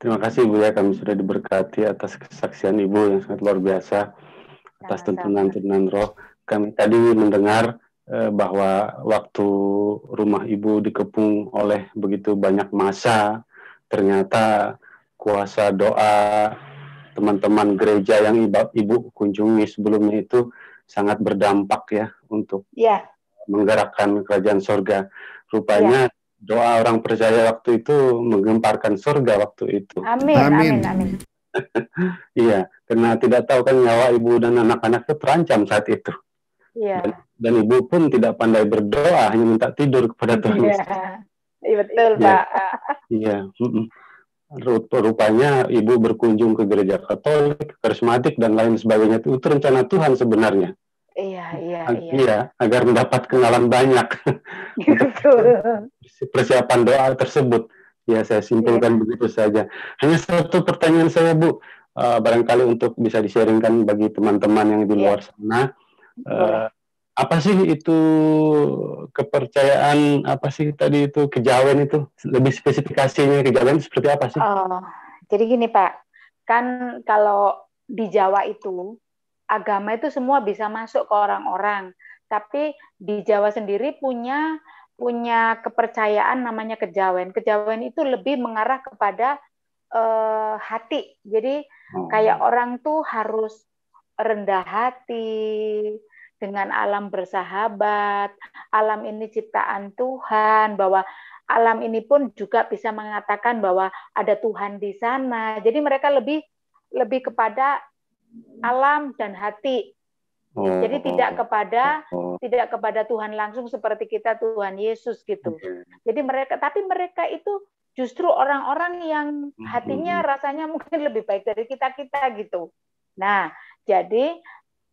Terima kasih Ibu ya kami sudah diberkati atas kesaksian Ibu yang sangat luar biasa atas tuntunan-tuntunan roh. Kami tadi mendengar Eh, bahwa waktu rumah ibu dikepung oleh begitu banyak masa, ternyata kuasa doa teman-teman gereja yang ibu, kunjungi sebelumnya itu sangat berdampak ya untuk yeah. menggerakkan kerajaan sorga. Rupanya yeah. doa orang percaya waktu itu menggemparkan sorga waktu itu. Amin, amin, amin. [laughs] iya, karena tidak tahu kan nyawa ibu dan anak-anak itu terancam saat itu. Iya dan ibu pun tidak pandai berdoa, hanya minta tidur kepada Tuhan. Iya, ya, betul ya. Pak. Iya. Rupanya ibu berkunjung ke gereja Katolik, karismatik dan lain sebagainya itu rencana Tuhan sebenarnya. Iya, iya, iya. iya. agar mendapat kenalan banyak. [laughs] Betul. Persiapan doa tersebut. Ya, saya simpulkan iya. begitu saja. Hanya satu pertanyaan saya, Bu. Uh, barangkali untuk bisa disaringkan bagi teman-teman yang di iya. luar yeah. sana. Uh, apa sih itu kepercayaan apa sih tadi itu kejawen itu lebih spesifikasinya kejawen seperti apa sih? Oh, jadi gini Pak, kan kalau di Jawa itu agama itu semua bisa masuk ke orang-orang, tapi di Jawa sendiri punya punya kepercayaan namanya kejawen. Kejawen itu lebih mengarah kepada uh, hati. Jadi oh. kayak orang tuh harus rendah hati, dengan alam bersahabat, alam ini ciptaan Tuhan, bahwa alam ini pun juga bisa mengatakan bahwa ada Tuhan di sana. Jadi mereka lebih lebih kepada alam dan hati. Oh. Jadi tidak kepada oh. tidak kepada Tuhan langsung seperti kita Tuhan Yesus gitu. Jadi mereka tapi mereka itu justru orang-orang yang hatinya rasanya [laughs] mungkin lebih baik dari kita-kita gitu. Nah, jadi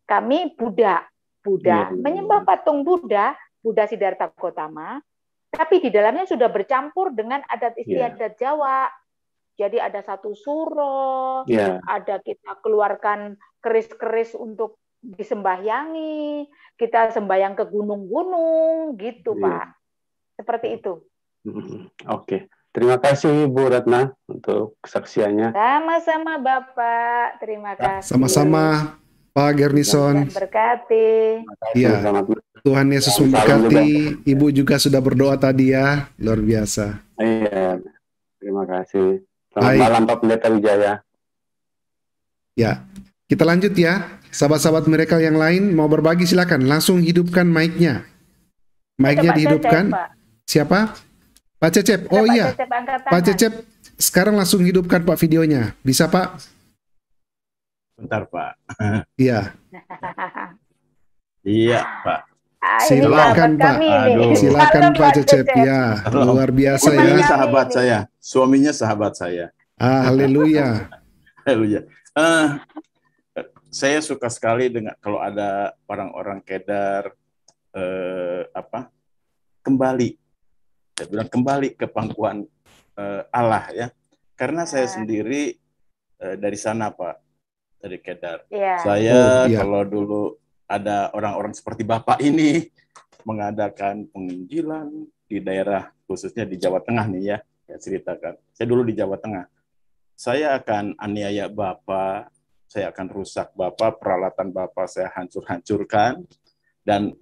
kami Buddha Buddha, yeah. Iya. menyembah patung Buddha, Buddha Siddhartha Gautama, tapi di dalamnya sudah bercampur dengan adat iya. istiadat yeah. Jawa. Jadi ada satu suro, yeah. ada kita keluarkan keris-keris untuk disembahyangi, kita sembahyang ke gunung-gunung, gitu yeah. Pak. Seperti iya. itu. [laughs] Oke. Okay. Terima kasih Bu Ratna untuk kesaksiannya. Sama-sama Bapak, terima kasih. Sama-sama. Pak Gernison. Berkati. Iya. iya. Tuhan Yesus memberkati. Ibu juga sudah berdoa tadi ya, luar biasa. Iya. Terima kasih. Selamat Hai. malam Pak Pendeta Wijaya. Ya. Kita lanjut ya. Sahabat-sahabat mereka yang lain mau berbagi silakan langsung hidupkan mic-nya. Mic-nya dihidupkan. Cecep, Siapa? Pak Cecep. Oh Pak iya. Cecep Pak Cecep, sekarang langsung hidupkan Pak videonya. Bisa Pak? Bentar, Pak. Iya. [laughs] iya, Pak. Silakan Pak. Aduh. Silakan Pak, Pak Cecep. Ya, luar biasa Suaminya ya. sahabat saya. Suaminya sahabat saya. Ah, haleluya. [laughs] haleluya. Uh, saya suka sekali dengan kalau ada orang-orang kedar uh, apa kembali saya bilang kembali ke pangkuan uh, Allah ya karena saya ah. sendiri uh, dari sana pak dari Kedar. Yeah. Saya oh, yeah. kalau dulu ada orang-orang seperti Bapak ini mengadakan penginjilan di daerah khususnya di Jawa Tengah nih ya, saya ceritakan. Saya dulu di Jawa Tengah. Saya akan aniaya Bapak, saya akan rusak Bapak, peralatan Bapak saya hancur-hancurkan dan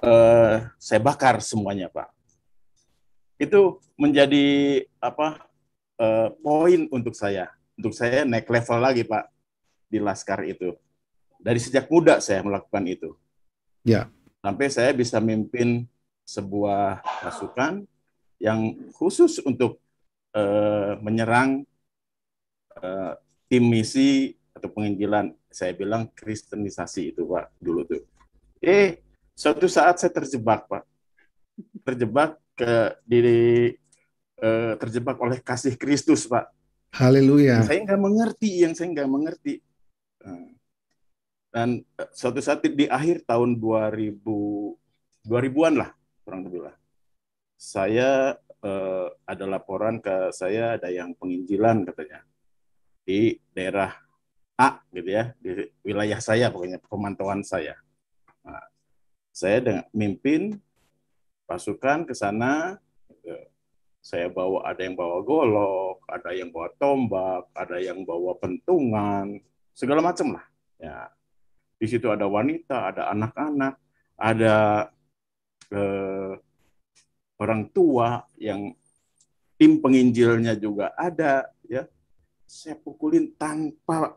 eh, saya bakar semuanya, Pak. Itu menjadi apa? Eh, poin untuk saya. Untuk saya naik level lagi, Pak di Laskar itu. Dari sejak muda saya melakukan itu. Ya. Sampai saya bisa memimpin sebuah pasukan yang khusus untuk uh, menyerang uh, tim misi atau penginjilan. Saya bilang kristenisasi itu, Pak, dulu tuh. Eh, suatu saat saya terjebak, Pak. Terjebak ke diri eh, terjebak oleh kasih Kristus, Pak. Haleluya. Saya nggak mengerti, yang saya nggak mengerti. Hmm. Dan eh, suatu saat di akhir tahun 2000 2000-an lah kurang lebih lah. Saya eh, ada laporan ke saya ada yang penginjilan katanya di daerah A gitu ya di wilayah saya pokoknya pemantauan saya. Nah, saya dengan mimpin pasukan ke sana gitu. saya bawa ada yang bawa golok, ada yang bawa tombak, ada yang bawa pentungan, segala macam lah. Ya. Di situ ada wanita, ada anak-anak, ada eh, orang tua yang tim penginjilnya juga ada, ya. Saya pukulin tanpa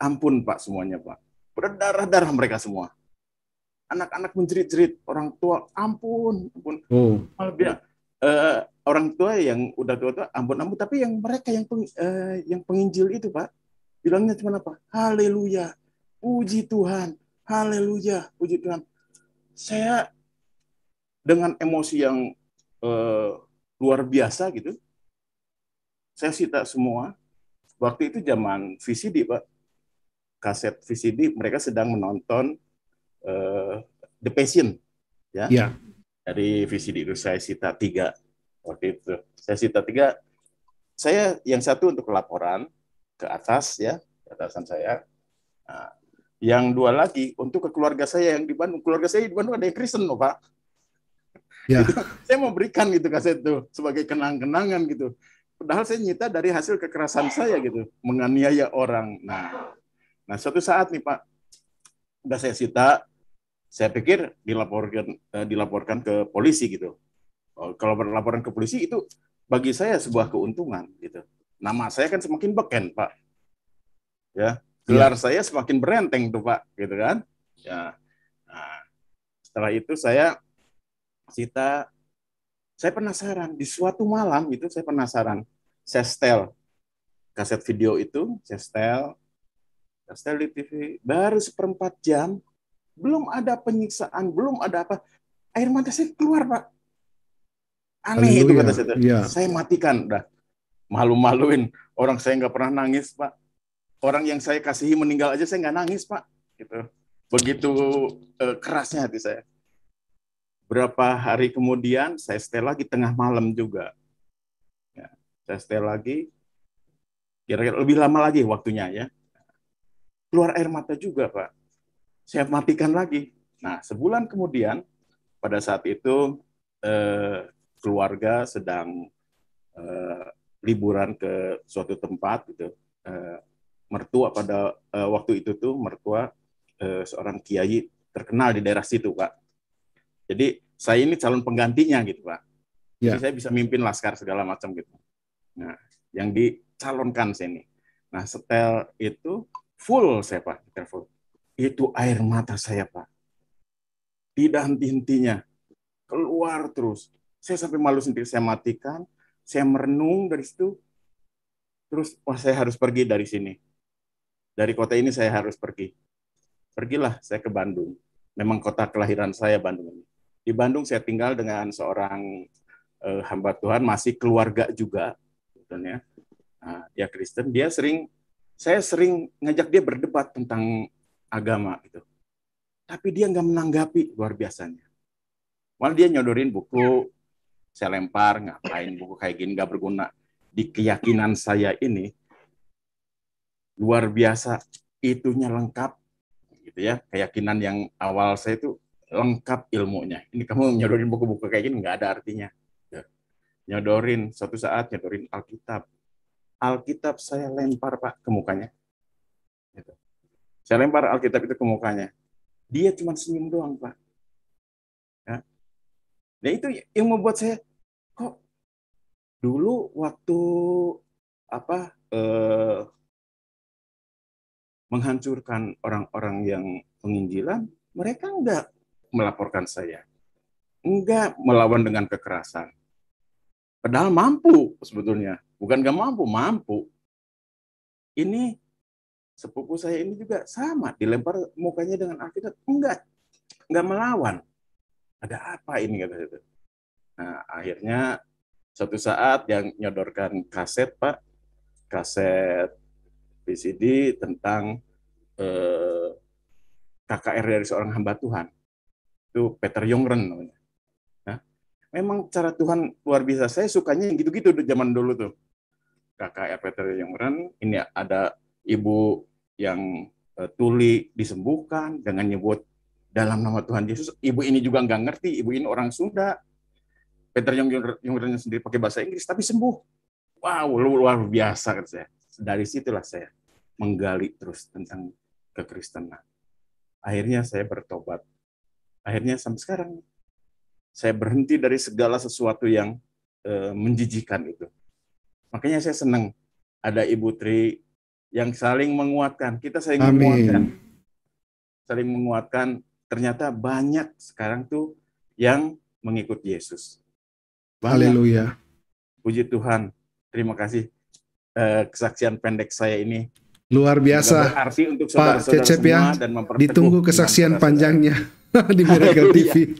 ampun Pak semuanya Pak. Berdarah-darah mereka semua. Anak-anak menjerit-jerit, orang tua ampun, ampun. Hmm. Malah eh, orang tua yang udah tua-tua ampun ampun tapi yang mereka yang peng, eh, yang penginjil itu pak bilangnya cuma apa? Haleluya. Puji Tuhan. Haleluya. Puji Tuhan. Saya dengan emosi yang eh, luar biasa gitu. Saya sita semua. Waktu itu zaman VCD, Pak. Kaset VCD, mereka sedang menonton eh, The Passion. Ya. ya. Dari VCD itu saya sita tiga waktu itu. Saya sita tiga. Saya yang satu untuk laporan, ke atas ya, atasan saya. Nah, yang dua lagi untuk ke keluarga saya yang di Bandung. Keluarga saya di Bandung ada yang Kristen loh, Pak. Ya. [laughs] saya berikan gitu kaset itu sebagai kenang-kenangan gitu. Padahal saya nyita dari hasil kekerasan saya gitu, menganiaya orang. Nah, nah suatu saat nih Pak, udah saya sita, saya pikir dilaporkan eh, dilaporkan ke polisi gitu. Oh, kalau laporan ke polisi itu bagi saya sebuah keuntungan gitu nama saya kan semakin beken pak ya iya. gelar ya. saya semakin berenteng tuh pak gitu kan ya nah, setelah itu saya kita, saya penasaran di suatu malam itu saya penasaran saya setel kaset video itu saya setel setel di TV baru seperempat jam belum ada penyiksaan belum ada apa air mata saya keluar pak aneh itu kata saya ya. saya matikan dah malu-maluin orang saya nggak pernah nangis pak orang yang saya kasihi meninggal aja saya nggak nangis pak gitu begitu uh, kerasnya hati saya berapa hari kemudian saya stay lagi tengah malam juga ya, saya stay lagi kira-kira lebih lama lagi waktunya ya keluar air mata juga pak saya matikan lagi nah sebulan kemudian pada saat itu eh, keluarga sedang eh, liburan ke suatu tempat gitu eh, mertua pada eh, waktu itu tuh mertua eh, seorang kiai terkenal di daerah situ pak jadi saya ini calon penggantinya gitu pak yeah. jadi ya. saya bisa mimpin laskar segala macam gitu nah yang dicalonkan saya ini nah setel itu full saya pak setel full itu air mata saya pak tidak henti hentinya keluar terus saya sampai malu sendiri saya matikan saya merenung dari situ terus wah saya harus pergi dari sini dari kota ini saya harus pergi pergilah saya ke Bandung memang kota kelahiran saya Bandung ini di Bandung saya tinggal dengan seorang eh, hamba Tuhan masih keluarga juga sebetulnya gitu nah, dia Kristen dia sering saya sering ngajak dia berdebat tentang agama gitu tapi dia nggak menanggapi luar biasanya malah dia nyodorin buku saya lempar ngapain buku kayak gini nggak berguna di keyakinan saya ini luar biasa itunya lengkap gitu ya keyakinan yang awal saya itu lengkap ilmunya ini kamu nyodorin buku-buku kayak gini nggak ada artinya ya. nyodorin suatu saat nyodorin Alkitab Alkitab saya lempar pak ke mukanya gitu. saya lempar Alkitab itu ke mukanya dia cuma senyum doang pak Nah itu yang membuat saya kok dulu waktu apa eh, menghancurkan orang-orang yang penginjilan, mereka enggak melaporkan saya, enggak melawan dengan kekerasan. Padahal mampu sebetulnya, bukan enggak mampu, mampu. Ini sepupu saya ini juga sama, dilempar mukanya dengan Alkitab, enggak, enggak melawan ada apa ini kata itu. Nah, akhirnya suatu saat yang nyodorkan kaset Pak, kaset VCD tentang eh, KKR dari seorang hamba Tuhan. Itu Peter Yongren. namanya. Nah, memang cara Tuhan luar biasa. Saya sukanya yang gitu-gitu zaman dulu tuh. KKR Peter Yongren ini ada ibu yang eh, tuli disembuhkan dengan nyebut dalam nama Tuhan Yesus. Ibu ini juga nggak ngerti, ibu ini orang Sunda. Peter yang yang sendiri pakai bahasa Inggris, tapi sembuh. Wow, luar biasa kan saya. Dari situlah saya menggali terus tentang kekristenan. Akhirnya saya bertobat. Akhirnya sampai sekarang saya berhenti dari segala sesuatu yang e, menjijikan itu. Makanya saya senang ada Ibu Tri yang saling menguatkan. Kita saling Amin. menguatkan. Saling menguatkan ternyata banyak sekarang tuh yang mengikut Yesus. Haleluya. Puji Tuhan. Terima kasih eh, kesaksian pendek saya ini. Luar biasa. Arti untuk Pak Cecep ya. Dan ditunggu kesaksian panjangnya [laughs] di Miracle TV.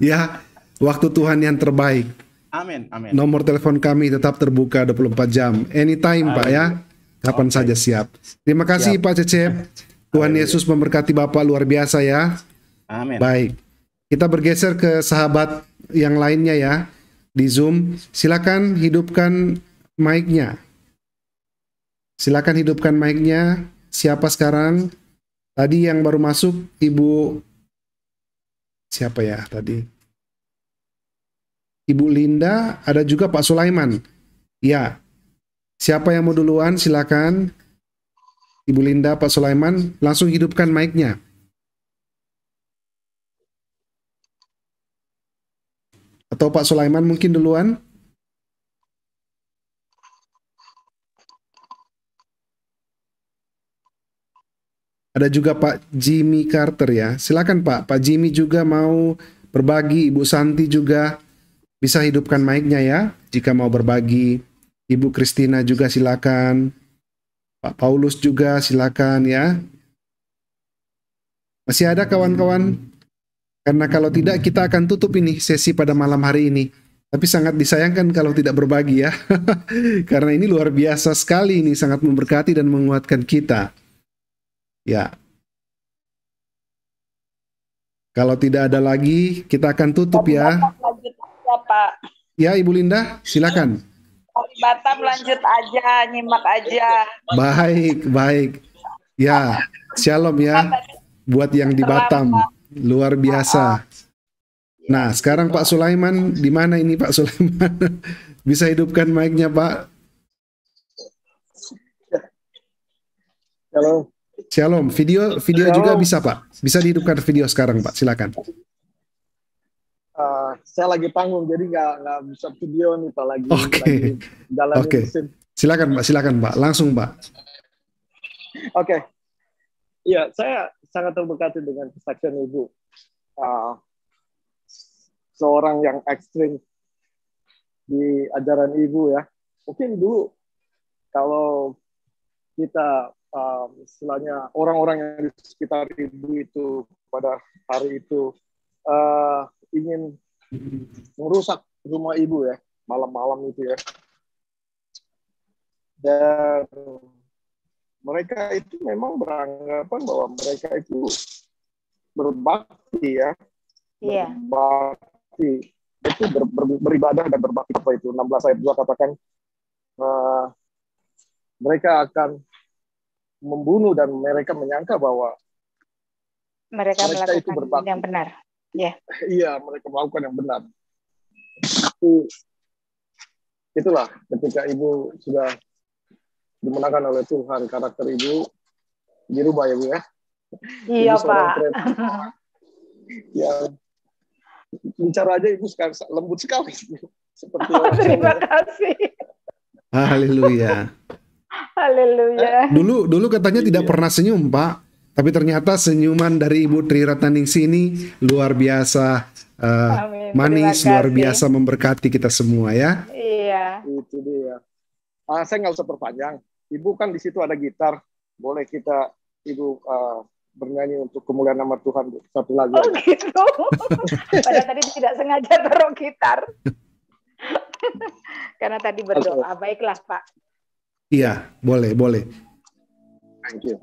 ya, waktu Tuhan yang terbaik. Amin, amin. Nomor telepon kami tetap terbuka 24 jam. Anytime, amin. Pak ya. Kapan okay. saja siap. Terima kasih siap. Pak Cecep. Tuhan Yesus memberkati Bapak luar biasa ya. Amin. Baik. Kita bergeser ke sahabat yang lainnya ya di Zoom. Silakan hidupkan mic-nya. Silakan hidupkan mic-nya. Siapa sekarang? Tadi yang baru masuk Ibu siapa ya tadi? Ibu Linda, ada juga Pak Sulaiman. Ya. Siapa yang mau duluan silakan. Ibu Linda, Pak Sulaiman, langsung hidupkan mic-nya. Atau Pak Sulaiman mungkin duluan? Ada juga Pak Jimmy Carter ya. Silakan Pak. Pak Jimmy juga mau berbagi. Ibu Santi juga bisa hidupkan mic-nya ya. Jika mau berbagi. Ibu Kristina juga silakan. Pak Paulus juga silakan ya. Masih ada kawan-kawan karena kalau tidak kita akan tutup ini sesi pada malam hari ini. Tapi sangat disayangkan kalau tidak berbagi ya. [laughs] Karena ini luar biasa sekali ini sangat memberkati dan menguatkan kita. Ya. Kalau tidak ada lagi, kita akan tutup ya. Ya, Ibu Linda, silakan. Batam lanjut aja, nyimak aja. Baik, baik. Ya, shalom ya buat yang di Batam. Luar biasa. Ah, ah. Nah, sekarang Pak Sulaiman di mana ini Pak Sulaiman? [laughs] Bisa hidupkan mic-nya, Pak? Halo. Shalom. Video video Shalom. juga bisa Pak. Bisa dihidupkan video sekarang Pak. Silakan. Uh, saya lagi panggung jadi nggak bisa video nih Pak lagi. Oke. Okay. Oke. Okay. Silakan Pak. Silakan Pak. Langsung Pak. Oke. Okay. Iya saya sangat terberkati dengan kesaksian ibu. Uh, seorang yang ekstrim di ajaran ibu ya. Mungkin dulu kalau kita um, uh, istilahnya orang-orang yang di sekitar ibu itu pada hari itu uh, ingin merusak rumah ibu ya malam-malam itu ya dan mereka itu memang beranggapan bahwa mereka itu berbakti ya. Yeah. Berbakti. Itu ber, ber, beribadah dan berbakti apa itu. 16 ayat 2 katakan uh, mereka akan membunuh dan mereka menyangka bahwa mereka, mereka melakukan itu berbakti. yang benar. Yeah. Iya, mereka melakukan yang benar. Itu, itulah ketika ibu sudah dimenangkan oleh Tuhan karakter ibu dirubah ya bu ya iya pak ya bicara aja ibu sekarang lembut sekali [laughs] seperti oh, [laughs] terima kasih Haleluya Haleluya eh, dulu dulu katanya tidak iya. pernah senyum pak tapi ternyata senyuman dari Ibu Tri Ratnaningsi ini luar biasa uh, Amin. manis, luar biasa memberkati kita semua ya. Iya. Itu dia. Ah, saya nggak usah perpanjang. Ibu kan di situ ada gitar, boleh kita Ibu uh, bernyanyi untuk kemuliaan nama Tuhan satu lagu. Oh gitu. [laughs] tadi tidak sengaja taruh gitar. [laughs] Karena tadi berdoa. Baiklah Pak. Iya, boleh, boleh. Thank you.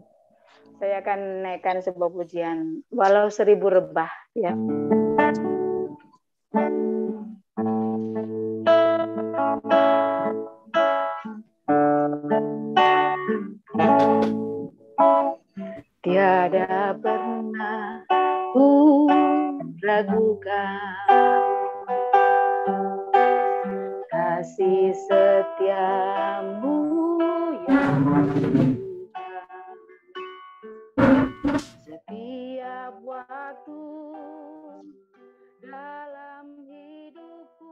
Saya akan naikkan sebuah pujian, walau seribu rebah. Ya. hmm. Tiada pernah ku ragukan kasih setiamu yang setiap waktu dalam hidupku.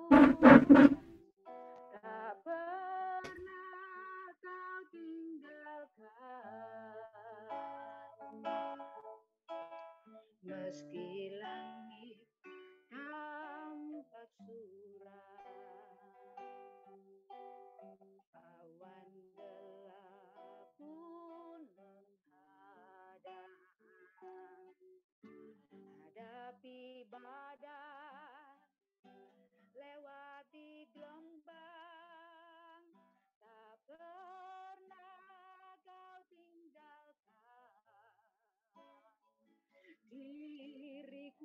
meski langit tampak suram awan gelap pun menghadang hadapi badai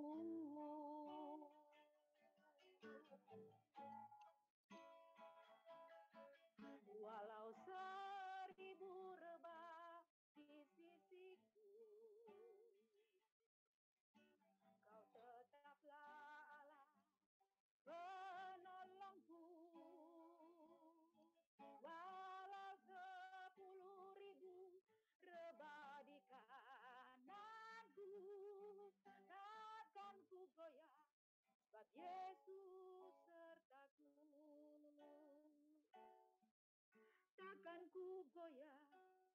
Oh. Yesus sertaku Takkan ku goyah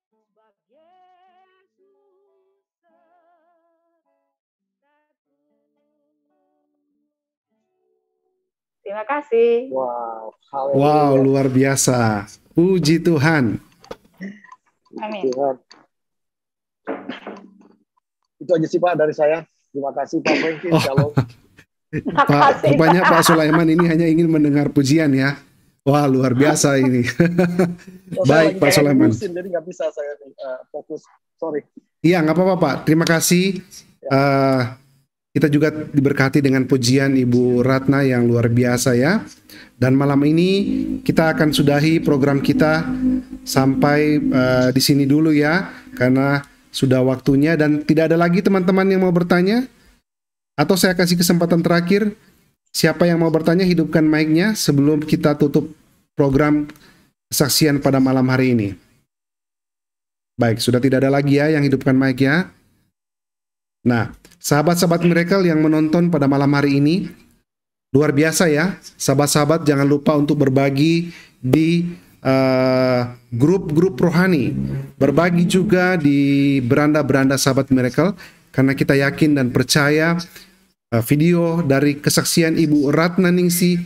sebab Yesus sertaku Terima kasih. Wow, haleluya. wow luar biasa. Puji Tuhan. Amin. Tuhan. Itu aja sih Pak dari saya. Terima kasih Pak Franky. Oh. Shalom. Pak, rupanya Pak Sulaiman ini hanya ingin mendengar pujian ya. Wah luar biasa ini. [laughs] [laughs] Baik Pak Sulaiman. Jadi nggak bisa saya eh, fokus. Sorry. Iya nggak apa-apa Pak. Terima kasih. Ya. Uh, kita juga diberkati dengan pujian Ibu Ratna yang luar biasa ya. Dan malam ini kita akan sudahi program kita sampai uh, di sini dulu ya, karena sudah waktunya dan tidak ada lagi teman-teman yang mau bertanya. Atau saya kasih kesempatan terakhir, siapa yang mau bertanya hidupkan mic-nya sebelum kita tutup program saksian pada malam hari ini. Baik, sudah tidak ada lagi ya yang hidupkan mic ya. Nah, sahabat-sahabat mereka yang menonton pada malam hari ini, luar biasa ya. Sahabat-sahabat jangan lupa untuk berbagi di eh, grup-grup uh, rohani. Berbagi juga di beranda-beranda sahabat Miracle karena kita yakin dan percaya Eh, video dari kesaksian Ibu Ratna Ningsih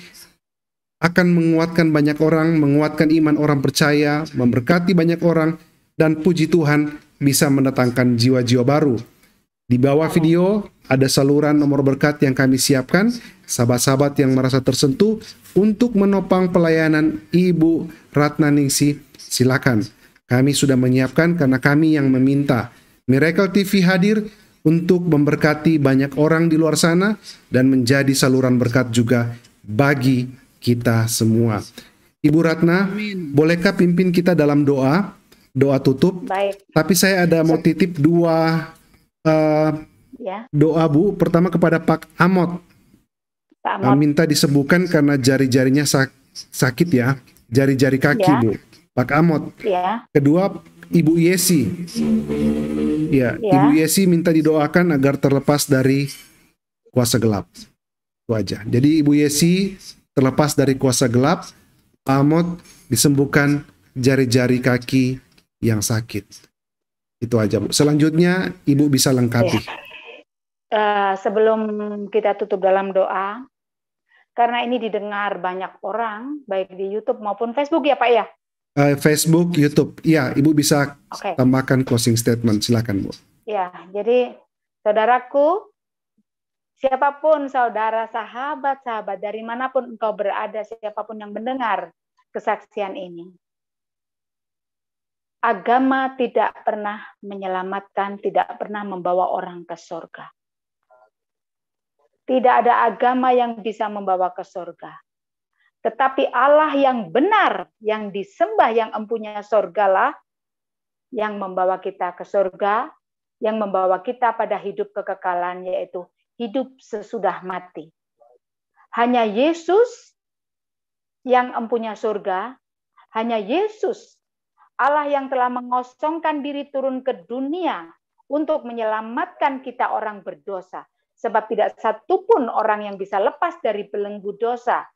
akan menguatkan banyak orang, menguatkan iman orang percaya, memberkati banyak orang, dan puji Tuhan bisa mendatangkan jiwa-jiwa baru. Di bawah video ada saluran nomor berkat yang kami siapkan, sahabat-sahabat yang merasa tersentuh untuk menopang pelayanan Ibu Ratna Ningsih, silakan. Kami sudah menyiapkan karena kami yang meminta. Miracle TV hadir untuk memberkati banyak orang di luar sana dan menjadi saluran berkat juga bagi kita semua. Ibu Ratna, Amin. bolehkah pimpin kita dalam doa? Doa tutup. Baik. Tapi saya ada mau titip dua uh, ya. doa Bu. Pertama kepada Pak Amot. Pak Amot. Uh, minta disembuhkan karena jari-jarinya sak sakit ya, jari-jari kaki ya. Bu. Pak Amot. Ya. Kedua Ibu Yesi. Ya, ya. Ibu Yesi minta didoakan agar terlepas dari kuasa gelap. Itu aja. Jadi Ibu Yesi terlepas dari kuasa gelap, Amot disembuhkan jari-jari kaki yang sakit. Itu aja, Selanjutnya Ibu bisa lengkapi. Ya. Uh, sebelum kita tutup dalam doa, karena ini didengar banyak orang, baik di YouTube maupun Facebook ya Pak ya uh, Facebook, YouTube. Iya, Ibu bisa okay. tambahkan closing statement. Silakan, Bu. Ya, jadi saudaraku, siapapun saudara, sahabat, sahabat dari manapun engkau berada, siapapun yang mendengar kesaksian ini. Agama tidak pernah menyelamatkan, tidak pernah membawa orang ke surga. Tidak ada agama yang bisa membawa ke surga. Tetapi Allah yang benar, yang disembah, yang empunya sorgalah, yang membawa kita ke sorga, yang membawa kita pada hidup kekekalan, yaitu hidup sesudah mati. Hanya Yesus yang empunya sorga, hanya Yesus, Allah yang telah mengosongkan diri turun ke dunia untuk menyelamatkan kita orang berdosa. Sebab tidak satupun orang yang bisa lepas dari belenggu dosa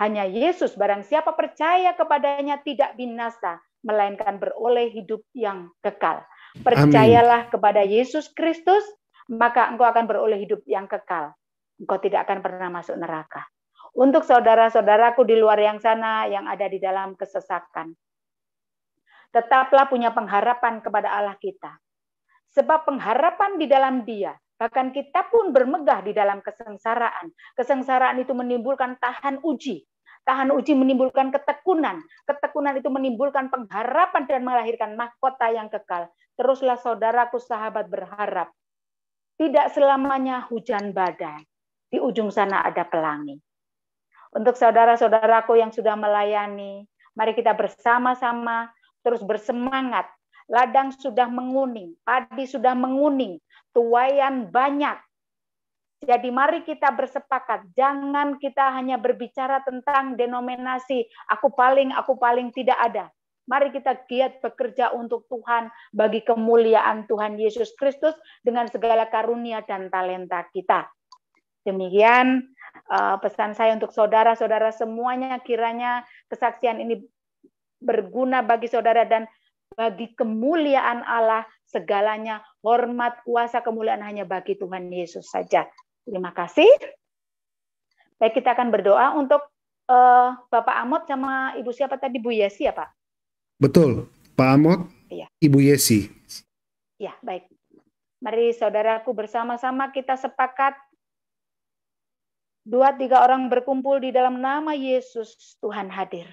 hanya Yesus barang siapa percaya kepadanya tidak binasa, melainkan beroleh hidup yang kekal. Percayalah Amin. kepada Yesus Kristus, maka engkau akan beroleh hidup yang kekal. Engkau tidak akan pernah masuk neraka. Untuk saudara-saudaraku di luar yang sana yang ada di dalam kesesakan, tetaplah punya pengharapan kepada Allah kita. Sebab pengharapan di dalam Dia Bahkan kita pun bermegah di dalam kesengsaraan. Kesengsaraan itu menimbulkan tahan uji. Tahan uji menimbulkan ketekunan. Ketekunan itu menimbulkan pengharapan dan melahirkan mahkota yang kekal. Teruslah saudaraku sahabat berharap. Tidak selamanya hujan badai. Di ujung sana ada pelangi. Untuk saudara-saudaraku yang sudah melayani, mari kita bersama-sama terus bersemangat. Ladang sudah menguning, padi sudah menguning, tuayan banyak, jadi mari kita bersepakat, jangan kita hanya berbicara tentang denominasi, aku paling, aku paling tidak ada. Mari kita giat bekerja untuk Tuhan bagi kemuliaan Tuhan Yesus Kristus dengan segala karunia dan talenta kita. Demikian eh, pesan saya untuk saudara-saudara semuanya kiranya kesaksian ini berguna bagi saudara dan bagi kemuliaan Allah segalanya hormat kuasa kemuliaan hanya bagi Tuhan Yesus saja. Terima kasih. Baik, kita akan berdoa untuk uh, Bapak Amot sama Ibu siapa tadi? Bu Yesi ya, Pak? Betul, Pak Amot, Iya, Ibu Yesi. Ya, baik. Mari saudaraku bersama-sama kita sepakat dua tiga orang berkumpul di dalam nama Yesus Tuhan hadir.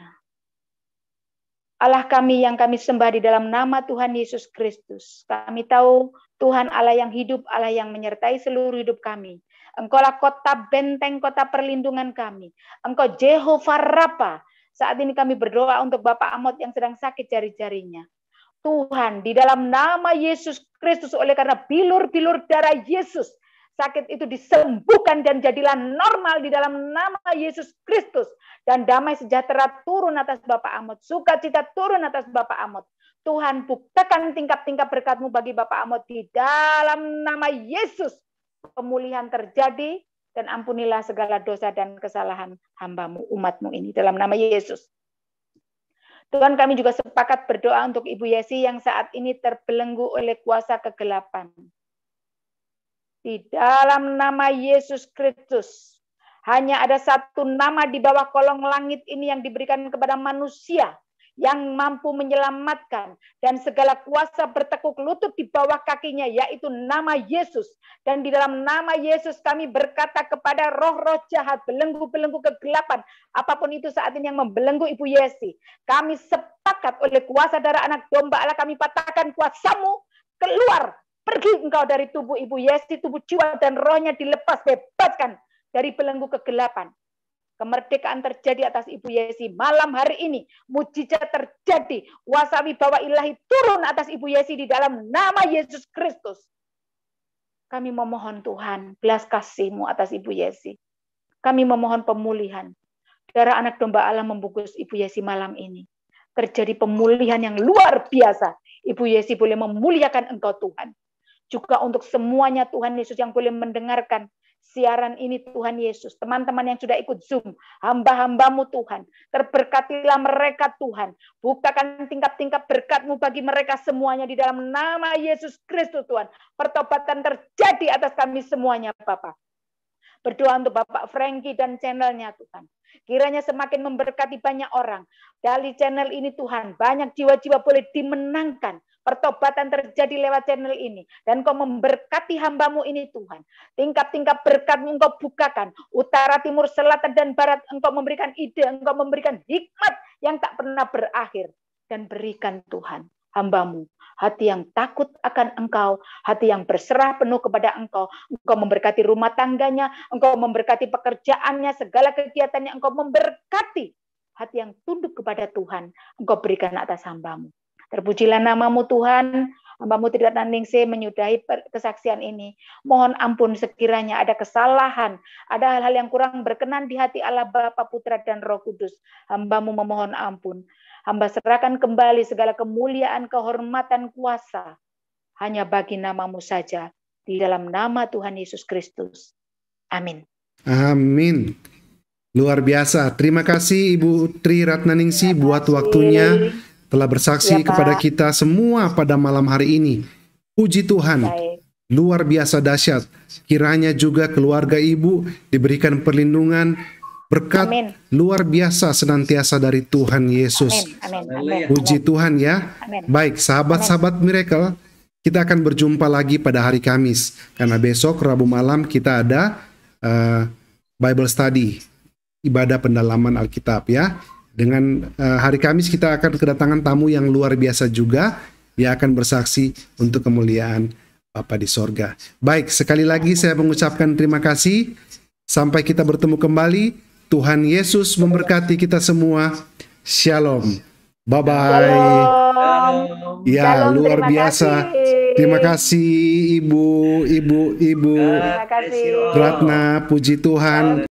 Allah kami yang kami sembah di dalam nama Tuhan Yesus Kristus. Kami tahu Tuhan Allah yang hidup, Allah yang menyertai seluruh hidup kami. Engkau lah kota benteng, kota perlindungan kami. Engkau Jehovah Rapa. Saat ini kami berdoa untuk Bapak Amot yang sedang sakit jari-jarinya. Tuhan, di dalam nama Yesus Kristus oleh karena bilur-bilur darah Yesus, sakit itu disembuhkan dan jadilah normal di dalam nama Yesus Kristus. Dan damai sejahtera turun atas Bapak Amot. Sukacita turun atas Bapak Amot. Tuhan buktikan tingkap-tingkap berkatmu bagi Bapak Amot di dalam nama Yesus pemulihan terjadi, dan ampunilah segala dosa dan kesalahan hambamu, umatmu ini. Dalam nama Yesus. Tuhan kami juga sepakat berdoa untuk Ibu Yesi yang saat ini terbelenggu oleh kuasa kegelapan. Di dalam nama Yesus Kristus, hanya ada satu nama di bawah kolong langit ini yang diberikan kepada manusia yang mampu menyelamatkan dan segala kuasa bertekuk lutut di bawah kakinya yaitu nama Yesus dan di dalam nama Yesus kami berkata kepada roh-roh jahat belenggu-belenggu kegelapan apapun itu saat ini yang membelenggu Ibu Yesi kami sepakat oleh kuasa darah anak domba Allah kami patahkan kuasamu keluar pergi engkau dari tubuh Ibu Yesi tubuh jiwa dan rohnya dilepas bebaskan dari belenggu kegelapan Kemerdekaan terjadi atas Ibu Yesi. Malam hari ini mujizat terjadi. Wasabi bawa ilahi turun atas Ibu Yesi di dalam nama Yesus Kristus. Kami memohon Tuhan, belas kasihmu atas Ibu Yesi. Kami memohon pemulihan. Darah anak domba Allah membungkus Ibu Yesi malam ini. Terjadi pemulihan yang luar biasa. Ibu Yesi boleh memuliakan Engkau Tuhan. Juga untuk semuanya Tuhan Yesus yang boleh mendengarkan siaran ini Tuhan Yesus, teman-teman yang sudah ikut Zoom, hamba-hambamu Tuhan, terberkatilah mereka Tuhan, bukakan tingkap-tingkap berkatmu bagi mereka semuanya di dalam nama Yesus Kristus Tuhan, pertobatan terjadi atas kami semuanya Bapak. Berdoa untuk Bapak Frankie dan channelnya Tuhan. Kiranya semakin memberkati banyak orang. Dari channel ini Tuhan, banyak jiwa-jiwa boleh dimenangkan. Pertobatan terjadi lewat channel ini. Dan kau memberkati hambamu ini Tuhan. Tingkap-tingkap berkatmu engkau bukakan. Utara, timur, selatan, dan barat engkau memberikan ide, engkau memberikan hikmat yang tak pernah berakhir. Dan berikan Tuhan hambamu hati yang takut akan Engkau, hati yang berserah penuh kepada Engkau. Engkau memberkati rumah tangganya, Engkau memberkati pekerjaannya, segala kegiatannya, Engkau memberkati hati yang tunduk kepada Tuhan. Engkau berikan atas hambamu. Terpujilah namamu Tuhan, hambamu tidak tanding se menyudahi kesaksian ini. Mohon ampun sekiranya ada kesalahan, ada hal-hal yang kurang berkenan di hati Allah Bapa, Putra, dan Roh Kudus. Hambamu memohon ampun. Hamba serahkan kembali segala kemuliaan, kehormatan, kuasa hanya bagi namamu saja di dalam nama Tuhan Yesus Kristus. Amin. Amin. Luar biasa. Terima kasih Ibu Tri Ratnaningsi buat waktunya telah bersaksi ya, kepada kita semua pada malam hari ini. Puji Tuhan. Baik. Luar biasa dahsyat. Kiranya juga keluarga Ibu diberikan perlindungan Berkat Amin. luar biasa senantiasa dari Tuhan Yesus. Puji Tuhan ya. Amin. Baik, sahabat-sahabat miracle, kita akan berjumpa lagi pada hari Kamis karena besok Rabu malam kita ada uh, Bible study, ibadah pendalaman Alkitab ya. Dengan uh, hari Kamis kita akan kedatangan tamu yang luar biasa juga yang akan bersaksi untuk kemuliaan Bapa di sorga. Baik, sekali lagi saya mengucapkan terima kasih. Sampai kita bertemu kembali. Tuhan Yesus memberkati kita semua. Shalom. Bye bye. Ya, Shalom, luar terima biasa. Kasih. Terima kasih Ibu, Ibu, Ibu. Terima kasih. Ratna, puji Tuhan.